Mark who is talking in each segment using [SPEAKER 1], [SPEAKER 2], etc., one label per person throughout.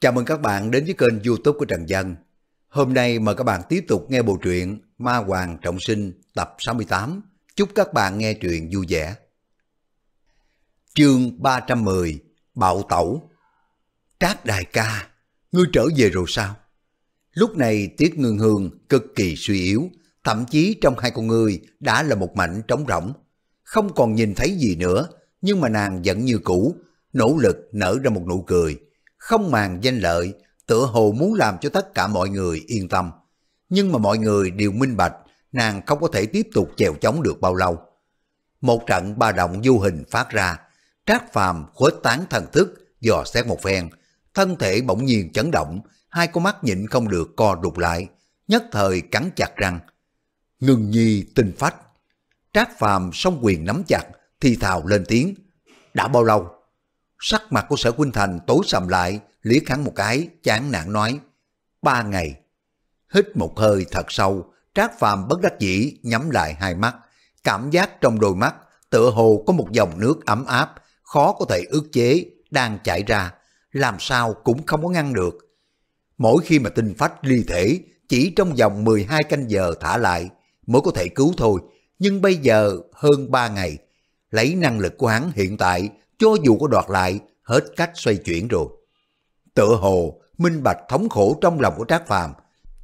[SPEAKER 1] Chào mừng các bạn đến với kênh youtube của Trần Dân. Hôm nay mời các bạn tiếp tục nghe bộ truyện Ma Hoàng Trọng Sinh tập 68. Chúc các bạn nghe truyện vui vẻ. Chương 310 Bạo Tẩu Trác Đại Ca, ngươi trở về rồi sao? Lúc này Tiết Ngưng Hương cực kỳ suy yếu, thậm chí trong hai con người đã là một mảnh trống rỗng. Không còn nhìn thấy gì nữa, nhưng mà nàng vẫn như cũ, nỗ lực nở ra một nụ cười không màng danh lợi, tựa hồ muốn làm cho tất cả mọi người yên tâm. Nhưng mà mọi người đều minh bạch, nàng không có thể tiếp tục chèo chống được bao lâu. Một trận ba động du hình phát ra, trác phàm khuếch tán thần thức, dò xét một phen, thân thể bỗng nhiên chấn động, hai con mắt nhịn không được co rụt lại, nhất thời cắn chặt răng. Ngừng nhi tinh phách. Trác phàm song quyền nắm chặt, thì thào lên tiếng. Đã bao lâu? Sắc mặt của sở huynh Thành tối sầm lại, liếc hắn một cái, chán nản nói. Ba ngày. Hít một hơi thật sâu, Trác Phàm bất đắc dĩ nhắm lại hai mắt. Cảm giác trong đôi mắt, tựa hồ có một dòng nước ấm áp, khó có thể ước chế, đang chảy ra. Làm sao cũng không có ngăn được. Mỗi khi mà tinh phách ly thể, chỉ trong vòng 12 canh giờ thả lại, mới có thể cứu thôi. Nhưng bây giờ hơn 3 ngày, lấy năng lực của hắn hiện tại cho dù có đoạt lại, hết cách xoay chuyển rồi. Tựa hồ, minh bạch thống khổ trong lòng của Trác Phàm,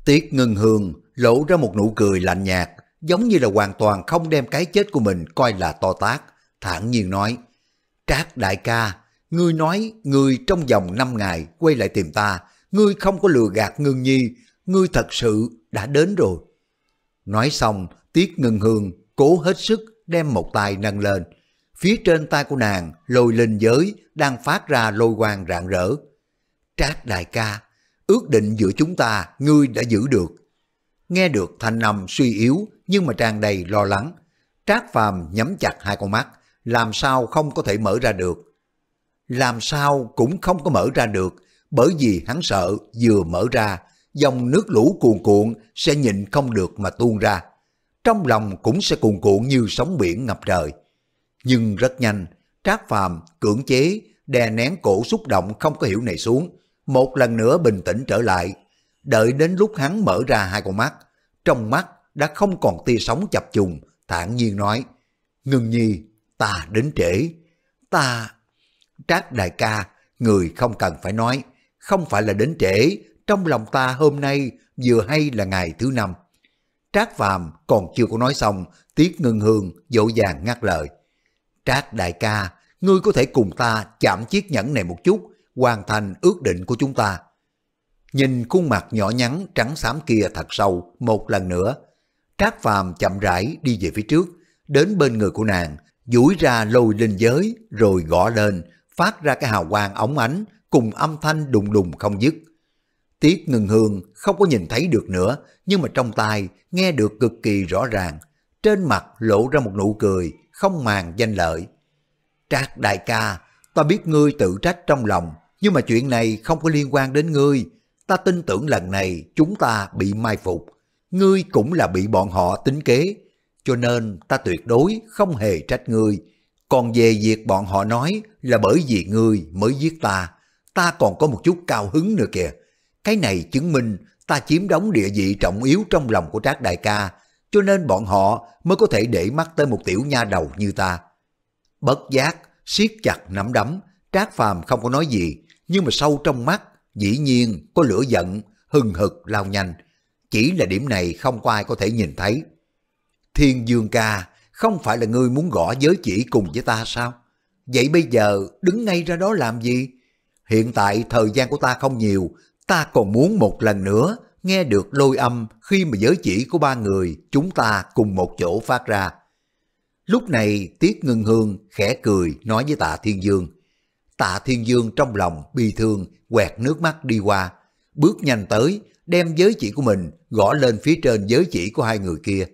[SPEAKER 1] Tiết Ngừng Hương lộ ra một nụ cười lạnh nhạt, giống như là hoàn toàn không đem cái chết của mình coi là to tác, thản nhiên nói, Trác đại ca, ngươi nói ngươi trong vòng 5 ngày quay lại tìm ta, ngươi không có lừa gạt Ngân Nhi, ngươi thật sự đã đến rồi. Nói xong, Tiết Ngừng Hương cố hết sức đem một tay nâng lên, Phía trên tay của nàng, lôi linh giới đang phát ra lôi quang rạng rỡ. Trác đại ca, ước định giữa chúng ta, ngươi đã giữ được. Nghe được thanh âm suy yếu nhưng mà tràn đầy lo lắng. Trác phàm nhắm chặt hai con mắt, làm sao không có thể mở ra được. Làm sao cũng không có mở ra được, bởi vì hắn sợ vừa mở ra, dòng nước lũ cuồn cuộn sẽ nhịn không được mà tuôn ra. Trong lòng cũng sẽ cuồn cuộn như sóng biển ngập trời. Nhưng rất nhanh, Trác Phàm cưỡng chế, đè nén cổ xúc động không có hiểu này xuống, một lần nữa bình tĩnh trở lại. Đợi đến lúc hắn mở ra hai con mắt, trong mắt đã không còn tia sóng chập trùng, thản nhiên nói, Ngừng nhi, ta đến trễ, ta... Trác đại ca, người không cần phải nói, không phải là đến trễ, trong lòng ta hôm nay vừa hay là ngày thứ năm. Trác Phàm còn chưa có nói xong, Tiết Ngưng Hương dỗ dàng ngắt lời. Trác đại ca, ngươi có thể cùng ta chạm chiếc nhẫn này một chút, hoàn thành ước định của chúng ta. Nhìn khuôn mặt nhỏ nhắn trắng xám kia thật sâu một lần nữa, Trác Phàm chậm rãi đi về phía trước, đến bên người của nàng, duỗi ra lôi linh giới rồi gõ lên, phát ra cái hào quang ống ánh cùng âm thanh đùng đùng không dứt. Tiết ngừng hương không có nhìn thấy được nữa, nhưng mà trong tai nghe được cực kỳ rõ ràng. Trên mặt lộ ra một nụ cười, không màng danh lợi. Trác đại ca, ta biết ngươi tự trách trong lòng, nhưng mà chuyện này không có liên quan đến ngươi. Ta tin tưởng lần này chúng ta bị mai phục, ngươi cũng là bị bọn họ tính kế, cho nên ta tuyệt đối không hề trách ngươi. Còn về việc bọn họ nói là bởi vì ngươi mới giết ta, ta còn có một chút cao hứng nữa kìa. Cái này chứng minh ta chiếm đóng địa vị trọng yếu trong lòng của Trác Đại Ca, cho nên bọn họ mới có thể để mắt tới một tiểu nha đầu như ta. Bất giác, siết chặt nắm đấm, Trác Phàm không có nói gì, nhưng mà sâu trong mắt, dĩ nhiên có lửa giận, hừng hực lao nhanh. Chỉ là điểm này không có ai có thể nhìn thấy. Thiên Dương ca, không phải là ngươi muốn gõ giới chỉ cùng với ta sao? Vậy bây giờ đứng ngay ra đó làm gì? Hiện tại thời gian của ta không nhiều, ta còn muốn một lần nữa nghe được lôi âm khi mà giới chỉ của ba người chúng ta cùng một chỗ phát ra. Lúc này Tiết Ngân Hương khẽ cười nói với Tạ Thiên Dương. Tạ Thiên Dương trong lòng bi thương quẹt nước mắt đi qua, bước nhanh tới đem giới chỉ của mình gõ lên phía trên giới chỉ của hai người kia.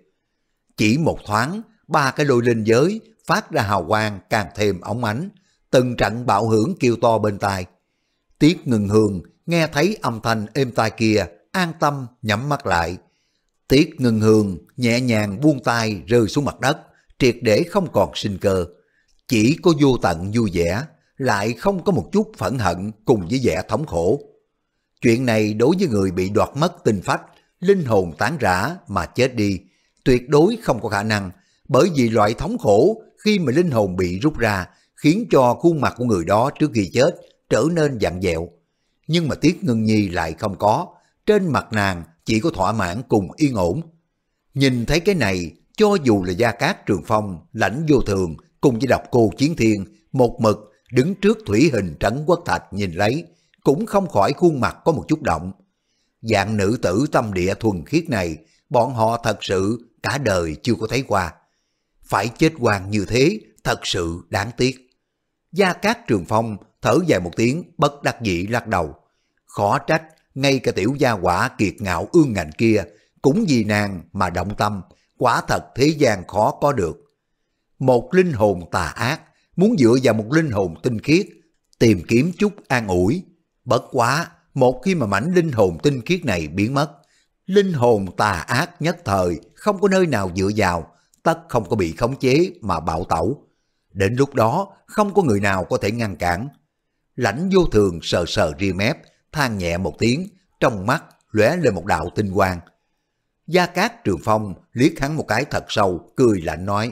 [SPEAKER 1] Chỉ một thoáng, ba cái lôi linh giới phát ra hào quang càng thêm ống ánh, từng trận bạo hưởng kêu to bên tai. Tiết Ngân Hương nghe thấy âm thanh êm tai kia an tâm nhắm mắt lại. Tiết ngừng hương nhẹ nhàng buông tay rơi xuống mặt đất, triệt để không còn sinh cơ. Chỉ có vô tận vui vẻ, lại không có một chút phẫn hận cùng với vẻ thống khổ. Chuyện này đối với người bị đoạt mất tinh phách, linh hồn tán rã mà chết đi, tuyệt đối không có khả năng, bởi vì loại thống khổ khi mà linh hồn bị rút ra khiến cho khuôn mặt của người đó trước khi chết trở nên dặn dẹo. Nhưng mà Tiết Ngân Nhi lại không có, trên mặt nàng chỉ có thỏa mãn cùng yên ổn. Nhìn thấy cái này, cho dù là Gia Cát Trường Phong, Lãnh Vô Thường cùng với đọc cô Chiến Thiên, một mực đứng trước thủy hình trắng quốc thạch nhìn lấy, cũng không khỏi khuôn mặt có một chút động. Dạng nữ tử tâm địa thuần khiết này, bọn họ thật sự cả đời chưa có thấy qua. Phải chết hoàng như thế, thật sự đáng tiếc. Gia Cát Trường Phong thở dài một tiếng bất đắc dĩ lắc đầu. Khó trách ngay cả tiểu gia quả kiệt ngạo ương ngạnh kia cũng vì nàng mà động tâm, quả thật thế gian khó có được. Một linh hồn tà ác muốn dựa vào một linh hồn tinh khiết, tìm kiếm chút an ủi. Bất quá, một khi mà mảnh linh hồn tinh khiết này biến mất, linh hồn tà ác nhất thời không có nơi nào dựa vào, tất không có bị khống chế mà bạo tẩu. Đến lúc đó, không có người nào có thể ngăn cản. Lãnh vô thường sờ sờ ri mép, than nhẹ một tiếng, trong mắt lóe lên một đạo tinh quang. Gia Cát Trường Phong liếc hắn một cái thật sâu, cười lạnh nói,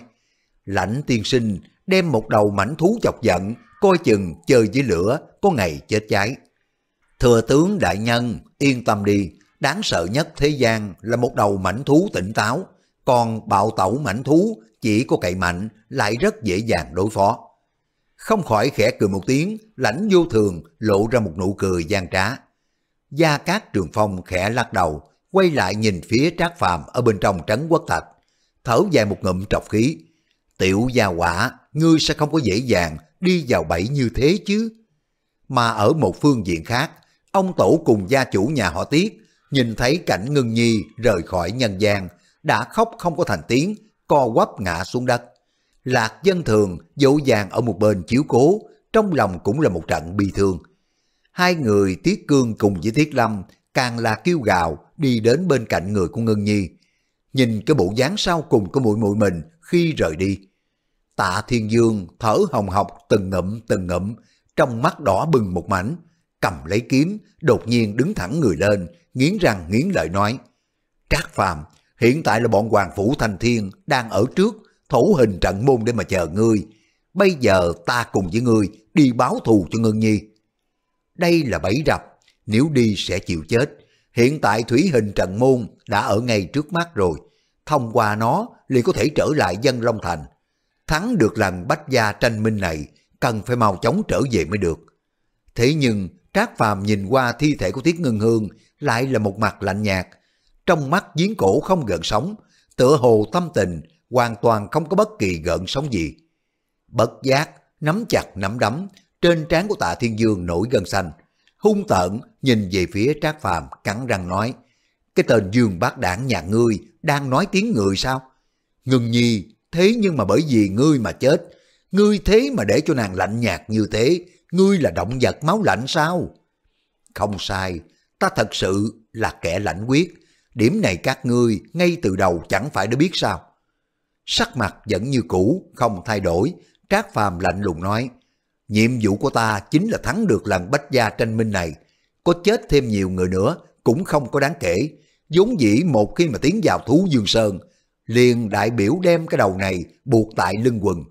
[SPEAKER 1] lãnh tiên sinh đem một đầu mảnh thú chọc giận, coi chừng chơi với lửa, có ngày chết cháy. Thừa tướng đại nhân, yên tâm đi, đáng sợ nhất thế gian là một đầu mảnh thú tỉnh táo, còn bạo tẩu mảnh thú chỉ có cậy mạnh lại rất dễ dàng đối phó không khỏi khẽ cười một tiếng, lãnh vô thường lộ ra một nụ cười gian trá. Gia Cát Trường Phong khẽ lắc đầu, quay lại nhìn phía Trác Phàm ở bên trong trấn quốc thạch, thở dài một ngụm trọc khí. Tiểu gia quả, ngươi sẽ không có dễ dàng đi vào bẫy như thế chứ. Mà ở một phương diện khác, ông tổ cùng gia chủ nhà họ Tiết nhìn thấy cảnh Ngân Nhi rời khỏi nhân gian, đã khóc không có thành tiếng, co quắp ngã xuống đất. Lạc dân thường dỗ dàng ở một bên chiếu cố, trong lòng cũng là một trận bi thương. Hai người Tiết Cương cùng với Tiết Lâm càng là kêu gào đi đến bên cạnh người của Ngân Nhi. Nhìn cái bộ dáng sau cùng của muội muội mình khi rời đi. Tạ Thiên Dương thở hồng hộc từng ngậm từng ngậm, trong mắt đỏ bừng một mảnh, cầm lấy kiếm, đột nhiên đứng thẳng người lên, nghiến răng nghiến lợi nói. Trác Phàm hiện tại là bọn Hoàng Phủ Thành Thiên đang ở trước, thủ hình trận môn để mà chờ ngươi. Bây giờ ta cùng với ngươi đi báo thù cho Ngân Nhi. Đây là bẫy rập, nếu đi sẽ chịu chết. Hiện tại thủy hình trận môn đã ở ngay trước mắt rồi. Thông qua nó liền có thể trở lại dân Long Thành. Thắng được lần bách gia tranh minh này, cần phải mau chóng trở về mới được. Thế nhưng, Trác Phàm nhìn qua thi thể của Tiết Ngân Hương lại là một mặt lạnh nhạt. Trong mắt giếng cổ không gần sống tựa hồ tâm tình hoàn toàn không có bất kỳ gợn sóng gì. Bất giác, nắm chặt nắm đấm, trên trán của tạ thiên dương nổi gân xanh. Hung tợn nhìn về phía trác phàm cắn răng nói, cái tên dương bác đảng nhà ngươi đang nói tiếng người sao? Ngừng nhi, thế nhưng mà bởi vì ngươi mà chết, ngươi thế mà để cho nàng lạnh nhạt như thế, ngươi là động vật máu lạnh sao? Không sai, ta thật sự là kẻ lạnh quyết, điểm này các ngươi ngay từ đầu chẳng phải đã biết sao? sắc mặt vẫn như cũ, không thay đổi, Trác Phàm lạnh lùng nói, nhiệm vụ của ta chính là thắng được lần bách gia tranh minh này, có chết thêm nhiều người nữa cũng không có đáng kể, vốn dĩ một khi mà tiến vào thú dương sơn, liền đại biểu đem cái đầu này buộc tại lưng quần.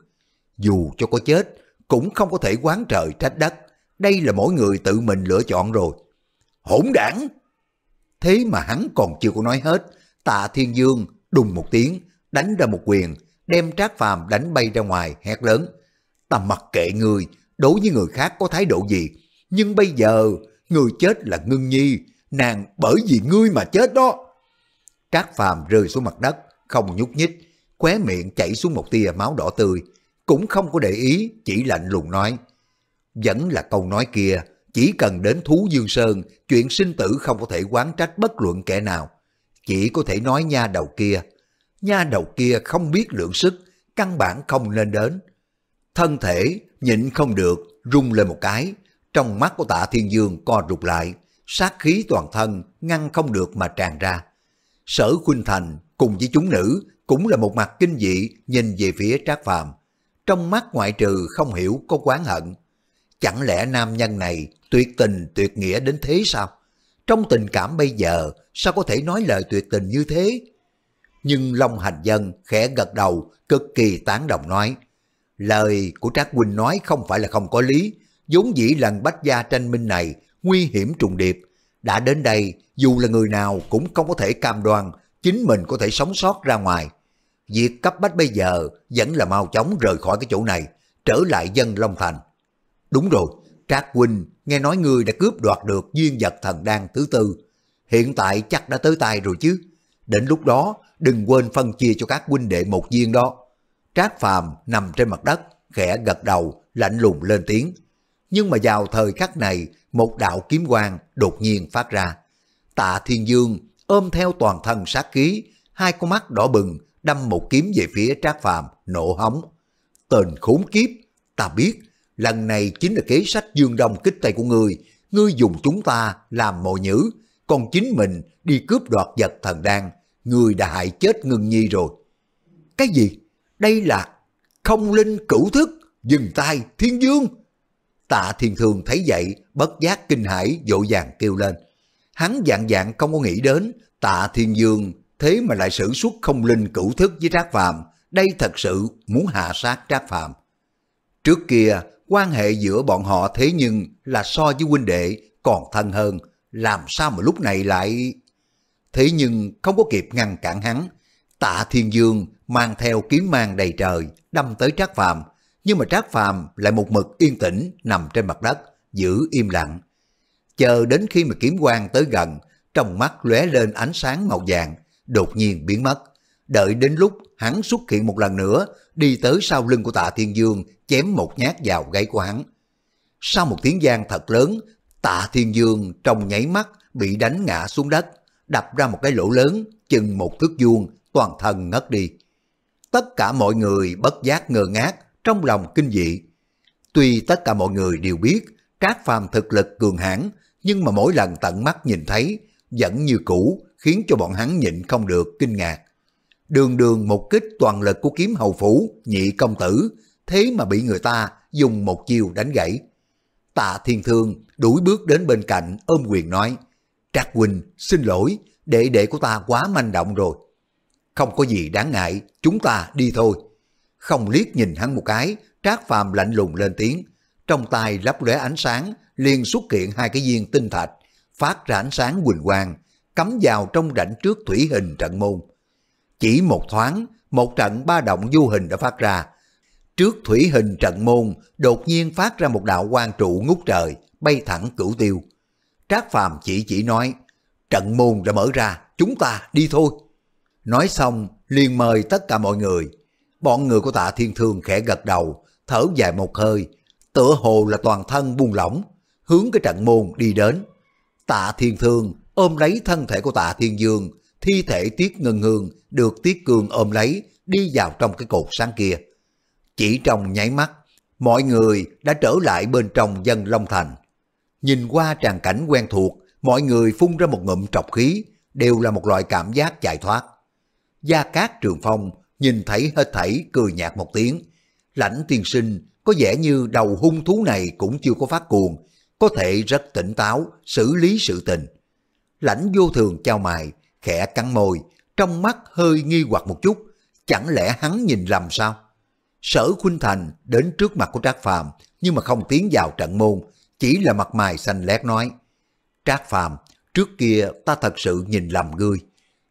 [SPEAKER 1] Dù cho có chết, cũng không có thể quán trời trách đất, đây là mỗi người tự mình lựa chọn rồi. Hỗn đảng! Thế mà hắn còn chưa có nói hết, tạ thiên dương đùng một tiếng, đánh ra một quyền, đem Trác Phàm đánh bay ra ngoài, hét lớn. Ta mặc kệ người, đối với người khác có thái độ gì, nhưng bây giờ người chết là Ngưng Nhi, nàng bởi vì ngươi mà chết đó. Trác Phàm rơi xuống mặt đất, không nhúc nhích, khóe miệng chảy xuống một tia máu đỏ tươi, cũng không có để ý, chỉ lạnh lùng nói. Vẫn là câu nói kia, chỉ cần đến Thú Dương Sơn, chuyện sinh tử không có thể quán trách bất luận kẻ nào. Chỉ có thể nói nha đầu kia, nha đầu kia không biết lượng sức, căn bản không nên đến. Thân thể nhịn không được, rung lên một cái, trong mắt của tạ thiên dương co rụt lại, sát khí toàn thân ngăn không được mà tràn ra. Sở Khuynh Thành cùng với chúng nữ cũng là một mặt kinh dị nhìn về phía Trác Phàm. Trong mắt ngoại trừ không hiểu có quán hận. Chẳng lẽ nam nhân này tuyệt tình tuyệt nghĩa đến thế sao? Trong tình cảm bây giờ sao có thể nói lời tuyệt tình như thế nhưng Long Hành Dân khẽ gật đầu, cực kỳ tán đồng nói. Lời của Trác Quỳnh nói không phải là không có lý, vốn dĩ lần bách gia tranh minh này nguy hiểm trùng điệp. Đã đến đây, dù là người nào cũng không có thể cam đoan chính mình có thể sống sót ra ngoài. Việc cấp bách bây giờ vẫn là mau chóng rời khỏi cái chỗ này, trở lại dân Long Thành. Đúng rồi, Trác Quỳnh nghe nói ngươi đã cướp đoạt được viên vật thần đan thứ tư. Hiện tại chắc đã tới tay rồi chứ. Đến lúc đó, đừng quên phân chia cho các huynh đệ một viên đó. Trác Phàm nằm trên mặt đất, khẽ gật đầu, lạnh lùng lên tiếng. Nhưng mà vào thời khắc này, một đạo kiếm quang đột nhiên phát ra. Tạ Thiên Dương ôm theo toàn thân sát khí, hai con mắt đỏ bừng, đâm một kiếm về phía Trác Phàm nổ hóng. Tên khốn kiếp, ta biết, lần này chính là kế sách dương đông kích tay của người, ngươi dùng chúng ta làm mồi nhữ, còn chính mình đi cướp đoạt vật thần đan, người đã hại chết ngưng nhi rồi. Cái gì? Đây là không linh cửu thức, dừng tay, thiên dương. Tạ thiên thường thấy vậy, bất giác kinh hãi dội vàng kêu lên. Hắn dạng dạng không có nghĩ đến, tạ thiên dương thế mà lại sử xuất không linh cửu thức với trác phàm, đây thật sự muốn hạ sát trác phàm. Trước kia, quan hệ giữa bọn họ thế nhưng là so với huynh đệ còn thân hơn, làm sao mà lúc này lại... Thế nhưng không có kịp ngăn cản hắn, tạ thiên dương mang theo kiếm mang đầy trời, đâm tới Trác Phàm nhưng mà Trác Phàm lại một mực yên tĩnh nằm trên mặt đất, giữ im lặng. Chờ đến khi mà kiếm quang tới gần, trong mắt lóe lên ánh sáng màu vàng, đột nhiên biến mất. Đợi đến lúc hắn xuất hiện một lần nữa, đi tới sau lưng của tạ Thiên Dương, chém một nhát vào gáy của hắn. Sau một tiếng giang thật lớn, Tạ Thiên Dương trong nháy mắt bị đánh ngã xuống đất, đập ra một cái lỗ lớn, chừng một thước vuông, toàn thân ngất đi. Tất cả mọi người bất giác ngơ ngác, trong lòng kinh dị. Tuy tất cả mọi người đều biết các Phàm thực lực cường hãn, nhưng mà mỗi lần tận mắt nhìn thấy, vẫn như cũ, khiến cho bọn hắn nhịn không được kinh ngạc. Đường đường một kích toàn lực của kiếm hầu phủ, nhị công tử, thế mà bị người ta dùng một chiêu đánh gãy. Tạ Thiên Thương đuổi bước đến bên cạnh ôm quyền nói, Trác Quỳnh xin lỗi, đệ đệ của ta quá manh động rồi. Không có gì đáng ngại, chúng ta đi thôi. Không liếc nhìn hắn một cái, Trác Phàm lạnh lùng lên tiếng, trong tay lấp lóe ánh sáng, liền xuất hiện hai cái viên tinh thạch, phát ra ánh sáng quỳnh quang, cắm vào trong rãnh trước thủy hình trận môn. Chỉ một thoáng, một trận ba động vô hình đã phát ra, Trước thủy hình trận môn, đột nhiên phát ra một đạo quang trụ ngút trời, bay thẳng cửu tiêu. Trác Phàm chỉ chỉ nói, trận môn đã mở ra, chúng ta đi thôi. Nói xong, liền mời tất cả mọi người. Bọn người của tạ thiên thương khẽ gật đầu, thở dài một hơi, tựa hồ là toàn thân buông lỏng, hướng cái trận môn đi đến. Tạ thiên thương ôm lấy thân thể của tạ thiên dương, thi thể tiết ngân hương được tiết cường ôm lấy, đi vào trong cái cột sáng kia. Chỉ trong nháy mắt, mọi người đã trở lại bên trong dân Long Thành. Nhìn qua tràng cảnh quen thuộc, mọi người phun ra một ngụm trọc khí, đều là một loại cảm giác giải thoát. Gia Cát Trường Phong nhìn thấy hết thảy cười nhạt một tiếng. Lãnh tiên sinh có vẻ như đầu hung thú này cũng chưa có phát cuồng, có thể rất tỉnh táo xử lý sự tình. Lãnh vô thường trao mài khẽ cắn môi, trong mắt hơi nghi hoặc một chút, chẳng lẽ hắn nhìn lầm sao? Sở Khuynh Thành đến trước mặt của Trác Phàm nhưng mà không tiến vào trận môn, chỉ là mặt mày xanh lét nói. Trác Phàm trước kia ta thật sự nhìn lầm ngươi.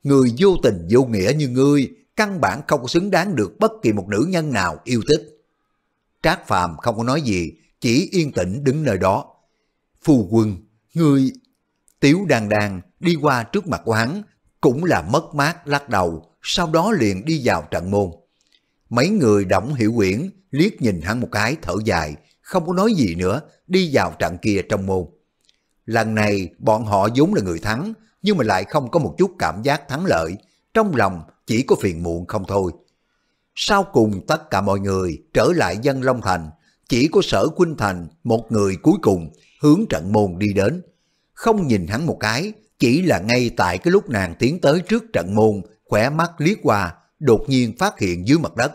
[SPEAKER 1] Người vô tình vô nghĩa như ngươi, căn bản không xứng đáng được bất kỳ một nữ nhân nào yêu thích. Trác Phàm không có nói gì, chỉ yên tĩnh đứng nơi đó. phù quân, ngươi... Tiếu đàn đàn đi qua trước mặt của hắn, cũng là mất mát lắc đầu, sau đó liền đi vào trận môn. Mấy người đóng hiểu quyển, liếc nhìn hắn một cái thở dài, không có nói gì nữa, đi vào trận kia trong môn. Lần này bọn họ vốn là người thắng, nhưng mà lại không có một chút cảm giác thắng lợi, trong lòng chỉ có phiền muộn không thôi. Sau cùng tất cả mọi người trở lại dân Long Thành, chỉ có sở Quynh Thành một người cuối cùng hướng trận môn đi đến. Không nhìn hắn một cái, chỉ là ngay tại cái lúc nàng tiến tới trước trận môn, khỏe mắt liếc qua, đột nhiên phát hiện dưới mặt đất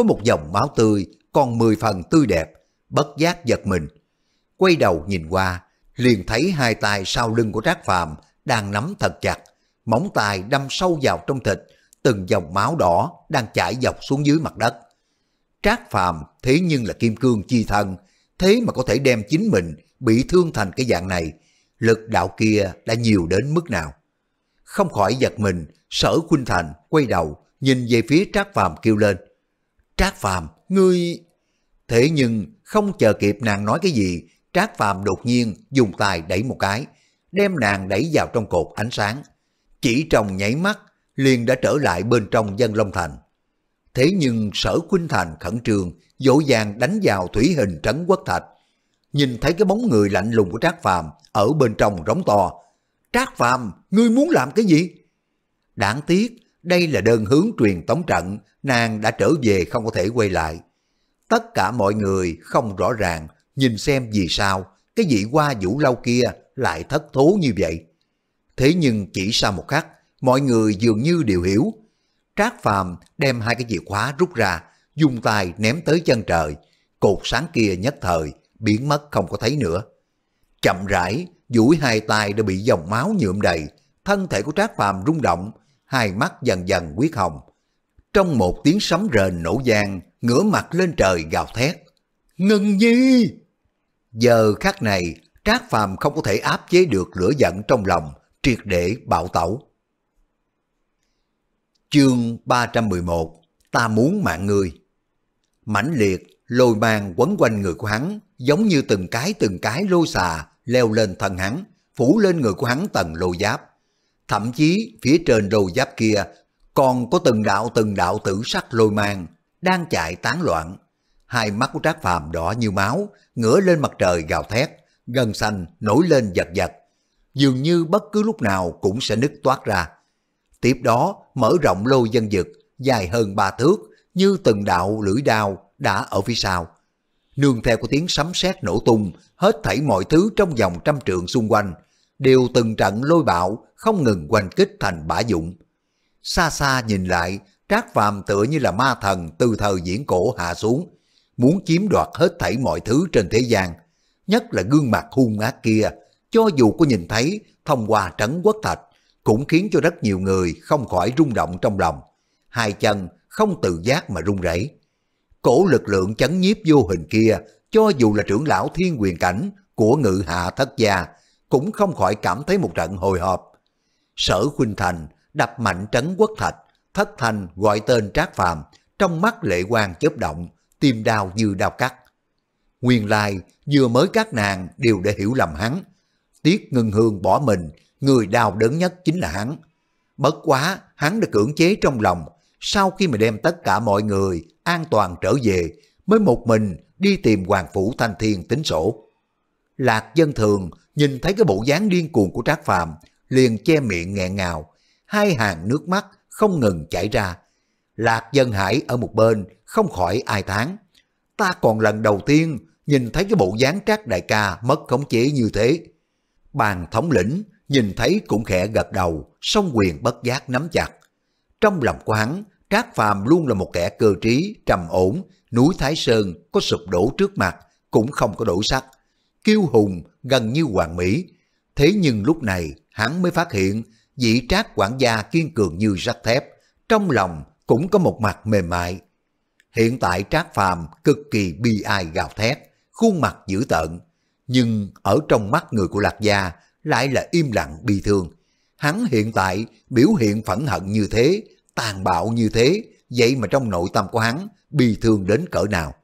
[SPEAKER 1] có một dòng máu tươi, còn mười phần tươi đẹp, bất giác giật mình. Quay đầu nhìn qua, liền thấy hai tay sau lưng của Trác Phàm đang nắm thật chặt, móng tay đâm sâu vào trong thịt, từng dòng máu đỏ đang chảy dọc xuống dưới mặt đất. Trác Phàm thế nhưng là kim cương chi thân, thế mà có thể đem chính mình bị thương thành cái dạng này, lực đạo kia đã nhiều đến mức nào. Không khỏi giật mình, sở Khuynh Thành quay đầu, nhìn về phía Trác Phàm kêu lên. Trác Phàm, ngươi... Thế nhưng không chờ kịp nàng nói cái gì, Trác Phàm đột nhiên dùng tay đẩy một cái, đem nàng đẩy vào trong cột ánh sáng. Chỉ trong nháy mắt, liền đã trở lại bên trong dân Long Thành. Thế nhưng sở Khuynh Thành khẩn trương, dỗ dàng đánh vào thủy hình trấn quốc thạch. Nhìn thấy cái bóng người lạnh lùng của Trác Phàm ở bên trong rống to. Trác Phàm ngươi muốn làm cái gì? Đáng tiếc, đây là đơn hướng truyền tống trận, nàng đã trở về không có thể quay lại. Tất cả mọi người không rõ ràng, nhìn xem vì sao cái vị qua vũ lâu kia lại thất thố như vậy. Thế nhưng chỉ sau một khắc, mọi người dường như đều hiểu. Trác Phàm đem hai cái chìa khóa rút ra, dùng tay ném tới chân trời, cột sáng kia nhất thời, biến mất không có thấy nữa. Chậm rãi, duỗi hai tay đã bị dòng máu nhuộm đầy, thân thể của Trác Phàm rung động, hai mắt dần dần quyết hồng. Trong một tiếng sấm rền nổ vang, ngửa mặt lên trời gào thét. Ngân nhi! Giờ khắc này, Trác Phàm không có thể áp chế được lửa giận trong lòng, triệt để bạo tẩu. Chương 311 Ta muốn mạng người mãnh liệt, lôi mang quấn quanh người của hắn, giống như từng cái từng cái lôi xà, leo lên thân hắn, phủ lên người của hắn tầng lôi giáp. Thậm chí phía trên râu giáp kia còn có từng đạo từng đạo tử sắc lôi mang đang chạy tán loạn. Hai mắt của Trác Phàm đỏ như máu, ngửa lên mặt trời gào thét, gân xanh nổi lên giật giật. Dường như bất cứ lúc nào cũng sẽ nứt toát ra. Tiếp đó mở rộng lô dân dực dài hơn ba thước như từng đạo lưỡi đao đã ở phía sau. Nương theo của tiếng sấm sét nổ tung, hết thảy mọi thứ trong vòng trăm trượng xung quanh, đều từng trận lôi bạo không ngừng quanh kích thành bả dụng. Xa xa nhìn lại, Trác Phàm tựa như là ma thần từ thời diễn cổ hạ xuống, muốn chiếm đoạt hết thảy mọi thứ trên thế gian, nhất là gương mặt hung ác kia, cho dù có nhìn thấy thông qua trấn quốc thạch, cũng khiến cho rất nhiều người không khỏi rung động trong lòng. Hai chân không tự giác mà run rẩy. Cổ lực lượng chấn nhiếp vô hình kia, cho dù là trưởng lão thiên quyền cảnh của ngự hạ thất gia, cũng không khỏi cảm thấy một trận hồi hộp. Sở Khuynh Thành đập mạnh trấn quốc thạch, thất thành gọi tên Trác Phàm, trong mắt lệ quang chớp động, tim đau như đau cắt. Nguyên lai vừa mới các nàng đều để hiểu lầm hắn. Tiếc ngân hương bỏ mình, người đau đớn nhất chính là hắn. Bất quá, hắn đã cưỡng chế trong lòng, sau khi mà đem tất cả mọi người an toàn trở về, mới một mình đi tìm Hoàng Phủ Thanh Thiên tính sổ. Lạc dân thường nhìn thấy cái bộ dáng điên cuồng của Trác Phàm liền che miệng nghẹn ngào, hai hàng nước mắt không ngừng chảy ra. Lạc dân hải ở một bên, không khỏi ai tháng. Ta còn lần đầu tiên nhìn thấy cái bộ dáng trác đại ca mất khống chế như thế. Bàn thống lĩnh nhìn thấy cũng khẽ gật đầu, song quyền bất giác nắm chặt. Trong lòng của hắn, Trác Phàm luôn là một kẻ cơ trí, trầm ổn, núi Thái Sơn có sụp đổ trước mặt, cũng không có đổ sắt. Kiêu hùng gần như hoàng mỹ. Thế nhưng lúc này, hắn mới phát hiện vị trác quản gia kiên cường như sắt thép, trong lòng cũng có một mặt mềm mại. Hiện tại trác phàm cực kỳ bi ai gào thét, khuôn mặt dữ tợn, nhưng ở trong mắt người của lạc gia lại là im lặng bi thương. Hắn hiện tại biểu hiện phẫn hận như thế, tàn bạo như thế, vậy mà trong nội tâm của hắn bi thương đến cỡ nào.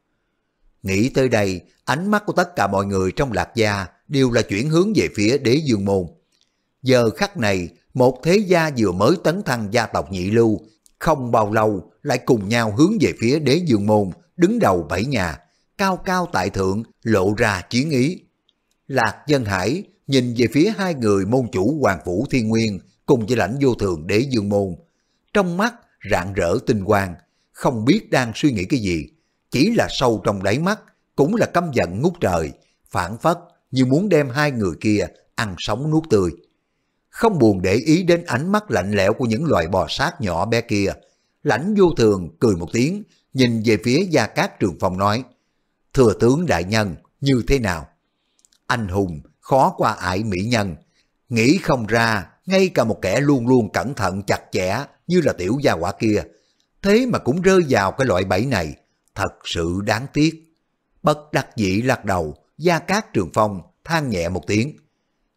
[SPEAKER 1] Nghĩ tới đây, ánh mắt của tất cả mọi người trong lạc gia đều là chuyển hướng về phía đế dương môn. Giờ khắc này, một thế gia vừa mới tấn thăng gia tộc nhị lưu, không bao lâu lại cùng nhau hướng về phía đế dương môn, đứng đầu bảy nhà, cao cao tại thượng, lộ ra chiến ý. Lạc Dân Hải nhìn về phía hai người môn chủ Hoàng Vũ Thiên Nguyên cùng với lãnh vô thường đế dương môn. Trong mắt rạng rỡ tinh quang, không biết đang suy nghĩ cái gì, chỉ là sâu trong đáy mắt, cũng là căm giận ngút trời, phản phất như muốn đem hai người kia ăn sống nuốt tươi không buồn để ý đến ánh mắt lạnh lẽo của những loài bò sát nhỏ bé kia. Lãnh vô thường cười một tiếng, nhìn về phía Gia Cát Trường Phong nói, Thừa tướng đại nhân, như thế nào? Anh hùng, khó qua ải mỹ nhân. Nghĩ không ra, ngay cả một kẻ luôn luôn cẩn thận chặt chẽ như là tiểu gia quả kia, thế mà cũng rơi vào cái loại bẫy này, thật sự đáng tiếc. Bất đắc dĩ lắc đầu, Gia Cát Trường Phong than nhẹ một tiếng.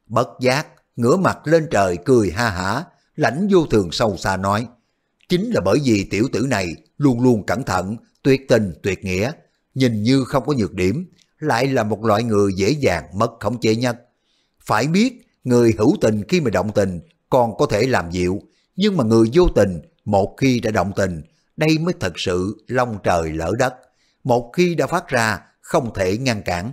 [SPEAKER 1] Bất giác, ngửa mặt lên trời cười ha hả, lãnh vô thường sâu xa nói. Chính là bởi vì tiểu tử này luôn luôn cẩn thận, tuyệt tình, tuyệt nghĩa, nhìn như không có nhược điểm, lại là một loại người dễ dàng mất khống chế nhất. Phải biết, người hữu tình khi mà động tình còn có thể làm dịu, nhưng mà người vô tình một khi đã động tình, đây mới thật sự long trời lỡ đất. Một khi đã phát ra, không thể ngăn cản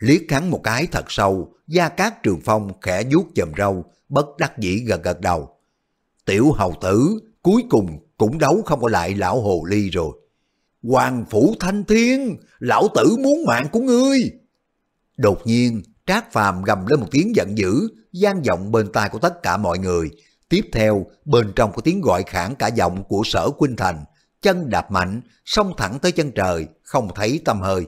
[SPEAKER 1] liếc hắn một cái thật sâu, da Cát Trường Phong khẽ vuốt chầm râu, bất đắc dĩ gật gật đầu. Tiểu hầu tử, cuối cùng cũng đấu không có lại lão hồ ly rồi. Hoàng phủ thanh thiên, lão tử muốn mạng của ngươi. Đột nhiên, Trác Phàm gầm lên một tiếng giận dữ, gian giọng bên tai của tất cả mọi người. Tiếp theo, bên trong có tiếng gọi khản cả giọng của sở Quynh Thành, chân đạp mạnh, song thẳng tới chân trời, không thấy tâm hơi.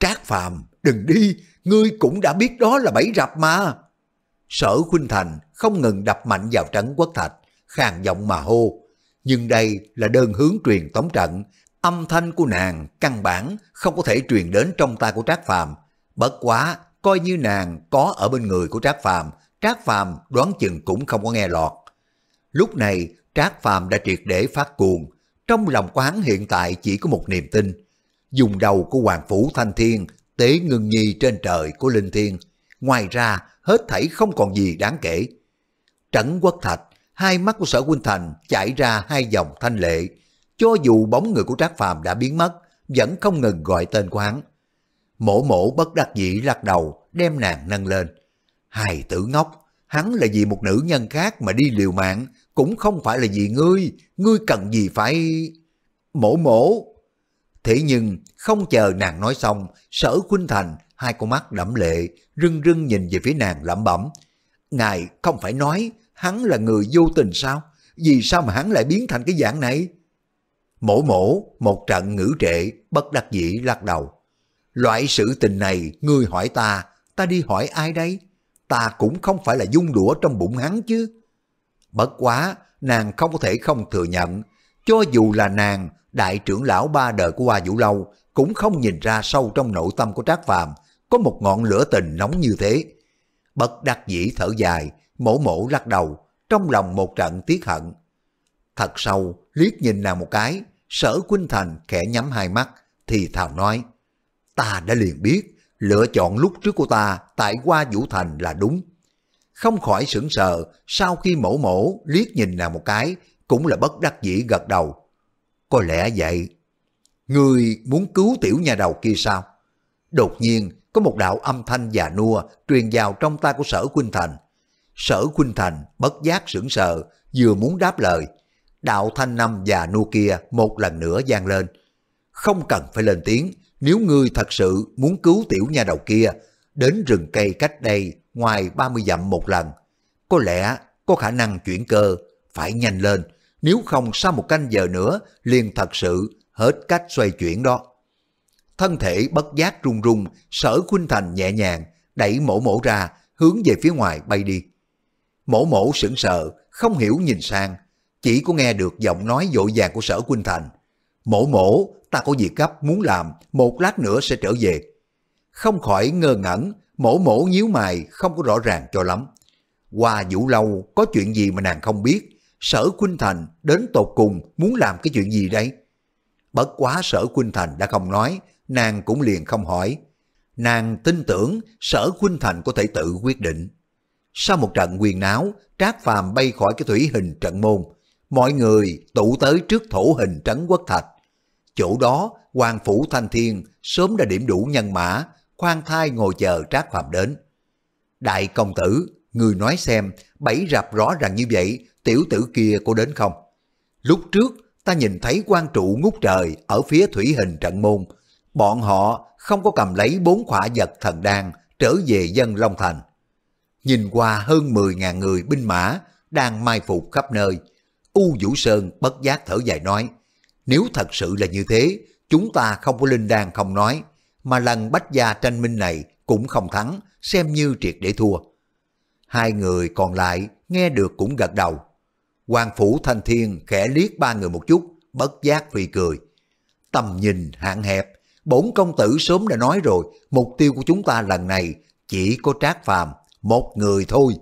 [SPEAKER 1] Trác Phàm Đừng đi, ngươi cũng đã biết đó là bẫy rập mà. Sở Khuynh Thành không ngừng đập mạnh vào trấn quốc thạch, khàn giọng mà hô. Nhưng đây là đơn hướng truyền tống trận, âm thanh của nàng căn bản không có thể truyền đến trong tai của Trác Phàm. Bất quá, coi như nàng có ở bên người của Trác Phàm, Trác Phàm đoán chừng cũng không có nghe lọt. Lúc này, Trác Phàm đã triệt để phát cuồng, trong lòng của hắn hiện tại chỉ có một niềm tin. Dùng đầu của Hoàng Phủ Thanh Thiên tế ngưng nhi trên trời của Linh Thiên. Ngoài ra, hết thảy không còn gì đáng kể. Trấn Quốc Thạch, hai mắt của sở huynh Thành chảy ra hai dòng thanh lệ. Cho dù bóng người của Trác Phàm đã biến mất, vẫn không ngừng gọi tên của hắn. Mổ mổ bất đắc dĩ lắc đầu, đem nàng nâng lên. Hài tử ngốc, hắn là vì một nữ nhân khác mà đi liều mạng, cũng không phải là vì ngươi, ngươi cần gì phải... Mổ mổ, Thế nhưng không chờ nàng nói xong, sở khuynh thành hai con mắt đẫm lệ, rưng rưng nhìn về phía nàng lẩm bẩm. Ngài không phải nói hắn là người vô tình sao? Vì sao mà hắn lại biến thành cái dạng này? Mổ mổ, một trận ngữ trệ, bất đắc dĩ lắc đầu. Loại sự tình này, người hỏi ta, ta đi hỏi ai đấy? Ta cũng không phải là dung đũa trong bụng hắn chứ. Bất quá, nàng không có thể không thừa nhận, cho dù là nàng đại trưởng lão ba đời của Hoa Vũ Lâu cũng không nhìn ra sâu trong nội tâm của Trác Phàm có một ngọn lửa tình nóng như thế. Bật đặc dĩ thở dài, mổ mổ lắc đầu, trong lòng một trận tiếc hận. Thật sâu, liếc nhìn nàng một cái, sở Quynh Thành khẽ nhắm hai mắt, thì thào nói, ta đã liền biết, lựa chọn lúc trước của ta tại Hoa Vũ Thành là đúng. Không khỏi sững sờ, sau khi mổ mổ, liếc nhìn nàng một cái, cũng là bất đắc dĩ gật đầu. Có lẽ vậy. Người muốn cứu tiểu nhà đầu kia sao? Đột nhiên có một đạo âm thanh già nua truyền vào trong tay của sở Quynh Thành. Sở Quynh Thành bất giác sững sờ, vừa muốn đáp lời. Đạo thanh năm già nua kia một lần nữa gian lên. Không cần phải lên tiếng, nếu ngươi thật sự muốn cứu tiểu nhà đầu kia, đến rừng cây cách đây ngoài 30 dặm một lần. Có lẽ có khả năng chuyển cơ, phải nhanh lên, nếu không sau một canh giờ nữa liền thật sự hết cách xoay chuyển đó. Thân thể bất giác run run, sở khuynh thành nhẹ nhàng, đẩy mổ mổ ra, hướng về phía ngoài bay đi. Mổ mổ sững sờ, không hiểu nhìn sang, chỉ có nghe được giọng nói dội vàng của sở khuynh thành. Mổ mổ, ta có việc gấp muốn làm, một lát nữa sẽ trở về. Không khỏi ngơ ngẩn, mổ mổ nhíu mày không có rõ ràng cho lắm. Qua vũ lâu có chuyện gì mà nàng không biết, Sở Khuynh Thành đến tột cùng muốn làm cái chuyện gì đây? Bất quá Sở Khuynh Thành đã không nói, nàng cũng liền không hỏi. Nàng tin tưởng Sở Khuynh Thành có thể tự quyết định. Sau một trận quyền náo, Trác Phàm bay khỏi cái thủy hình trận môn. Mọi người tụ tới trước thổ hình trấn quốc thạch. Chỗ đó, Hoàng Phủ Thanh Thiên sớm đã điểm đủ nhân mã, khoan thai ngồi chờ Trác Phàm đến. Đại công tử, người nói xem, bảy rạp rõ ràng như vậy, tiểu tử kia có đến không? Lúc trước ta nhìn thấy quan trụ ngút trời ở phía thủy hình trận môn, bọn họ không có cầm lấy bốn khỏa vật thần đan trở về dân Long Thành. Nhìn qua hơn 10.000 người binh mã đang mai phục khắp nơi, U Vũ Sơn bất giác thở dài nói, nếu thật sự là như thế, chúng ta không có linh đan không nói, mà lần bách gia tranh minh này cũng không thắng, xem như triệt để thua. Hai người còn lại nghe được cũng gật đầu. Hoàng Phủ Thanh Thiên khẽ liếc ba người một chút, bất giác phì cười. Tầm nhìn hạn hẹp, bổn công tử sớm đã nói rồi, mục tiêu của chúng ta lần này chỉ có trác phàm, một người thôi.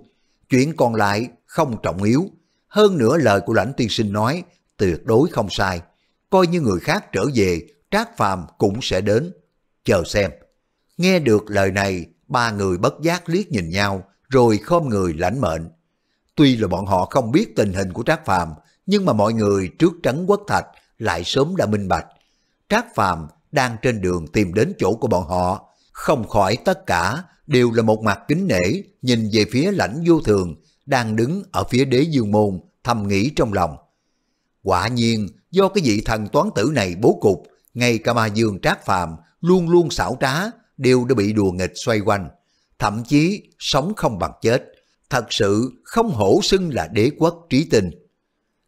[SPEAKER 1] Chuyện còn lại không trọng yếu. Hơn nữa lời của lãnh tiên sinh nói, tuyệt đối không sai. Coi như người khác trở về, trác phàm cũng sẽ đến. Chờ xem. Nghe được lời này, ba người bất giác liếc nhìn nhau, rồi khom người lãnh mệnh. Tuy là bọn họ không biết tình hình của Trác Phàm, nhưng mà mọi người trước trấn quốc thạch lại sớm đã minh bạch. Trác Phàm đang trên đường tìm đến chỗ của bọn họ, không khỏi tất cả đều là một mặt kính nể nhìn về phía lãnh vô thường đang đứng ở phía đế dương môn thầm nghĩ trong lòng. Quả nhiên do cái vị thần toán tử này bố cục, ngay cả ma dương trác phàm luôn luôn xảo trá đều đã bị đùa nghịch xoay quanh, thậm chí sống không bằng chết thật sự không hổ xưng là đế quốc trí tình.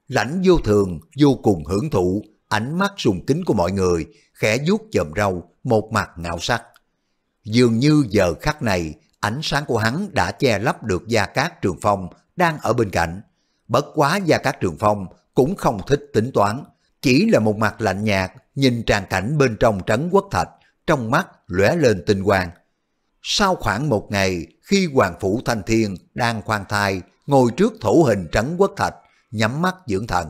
[SPEAKER 1] Lãnh vô thường vô cùng hưởng thụ, ánh mắt sùng kính của mọi người, khẽ vuốt chòm râu, một mặt ngạo sắc. Dường như giờ khắc này, ánh sáng của hắn đã che lấp được Gia Cát Trường Phong đang ở bên cạnh. Bất quá Gia Cát Trường Phong cũng không thích tính toán, chỉ là một mặt lạnh nhạt, nhìn tràn cảnh bên trong trấn quốc thạch, trong mắt lóe lên tinh quang. Sau khoảng một ngày, khi Hoàng Phủ Thanh Thiên đang khoan thai ngồi trước thủ hình trắng quốc thạch, nhắm mắt dưỡng thần.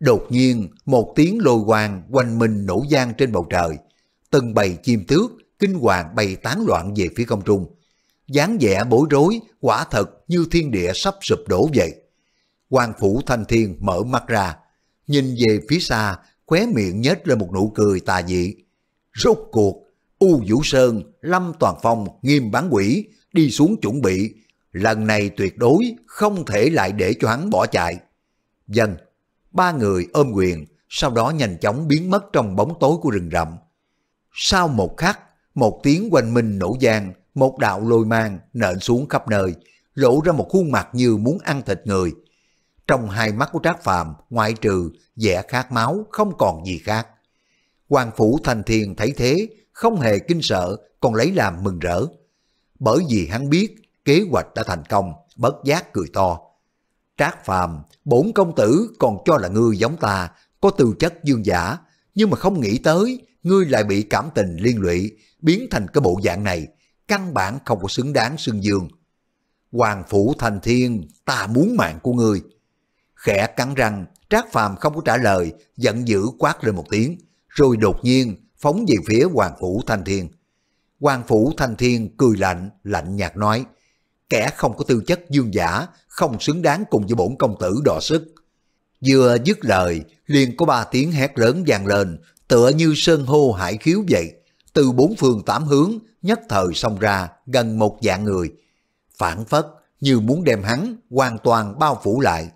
[SPEAKER 1] Đột nhiên, một tiếng lôi quang quanh mình nổ gian trên bầu trời. Từng bầy chim tước, kinh hoàng bay tán loạn về phía không trung. dáng vẻ bối rối, quả thật như thiên địa sắp sụp đổ vậy. Hoàng Phủ Thanh Thiên mở mắt ra, nhìn về phía xa, khóe miệng nhếch lên một nụ cười tà dị. Rốt cuộc, U Vũ Sơn, Lâm Toàn Phong, Nghiêm Bán Quỷ đi xuống chuẩn bị, lần này tuyệt đối không thể lại để cho hắn bỏ chạy. Dân, ba người ôm quyền, sau đó nhanh chóng biến mất trong bóng tối của rừng rậm. Sau một khắc, một tiếng quanh minh nổ giang, một đạo lôi mang nện xuống khắp nơi, lộ ra một khuôn mặt như muốn ăn thịt người. Trong hai mắt của Trác Phạm, ngoại trừ vẻ khát máu không còn gì khác. Hoàng phủ Thành thiền thấy thế, không hề kinh sợ, còn lấy làm mừng rỡ bởi vì hắn biết kế hoạch đã thành công, bất giác cười to. Trác Phàm, bổn công tử còn cho là ngươi giống ta, có từ chất dương giả, nhưng mà không nghĩ tới ngươi lại bị cảm tình liên lụy, biến thành cái bộ dạng này, căn bản không có xứng đáng xưng dương. Hoàng phủ thành thiên, ta muốn mạng của ngươi. Khẽ cắn răng, Trác Phàm không có trả lời, giận dữ quát lên một tiếng, rồi đột nhiên phóng về phía Hoàng phủ thành thiên quan phủ thanh thiên cười lạnh, lạnh nhạt nói, kẻ không có tư chất dương giả, không xứng đáng cùng với bổn công tử đọ sức. Vừa dứt lời, liền có ba tiếng hét lớn vang lên, tựa như sơn hô hải khiếu vậy. Từ bốn phương tám hướng, nhất thời xông ra gần một vạn người. Phản phất như muốn đem hắn hoàn toàn bao phủ lại.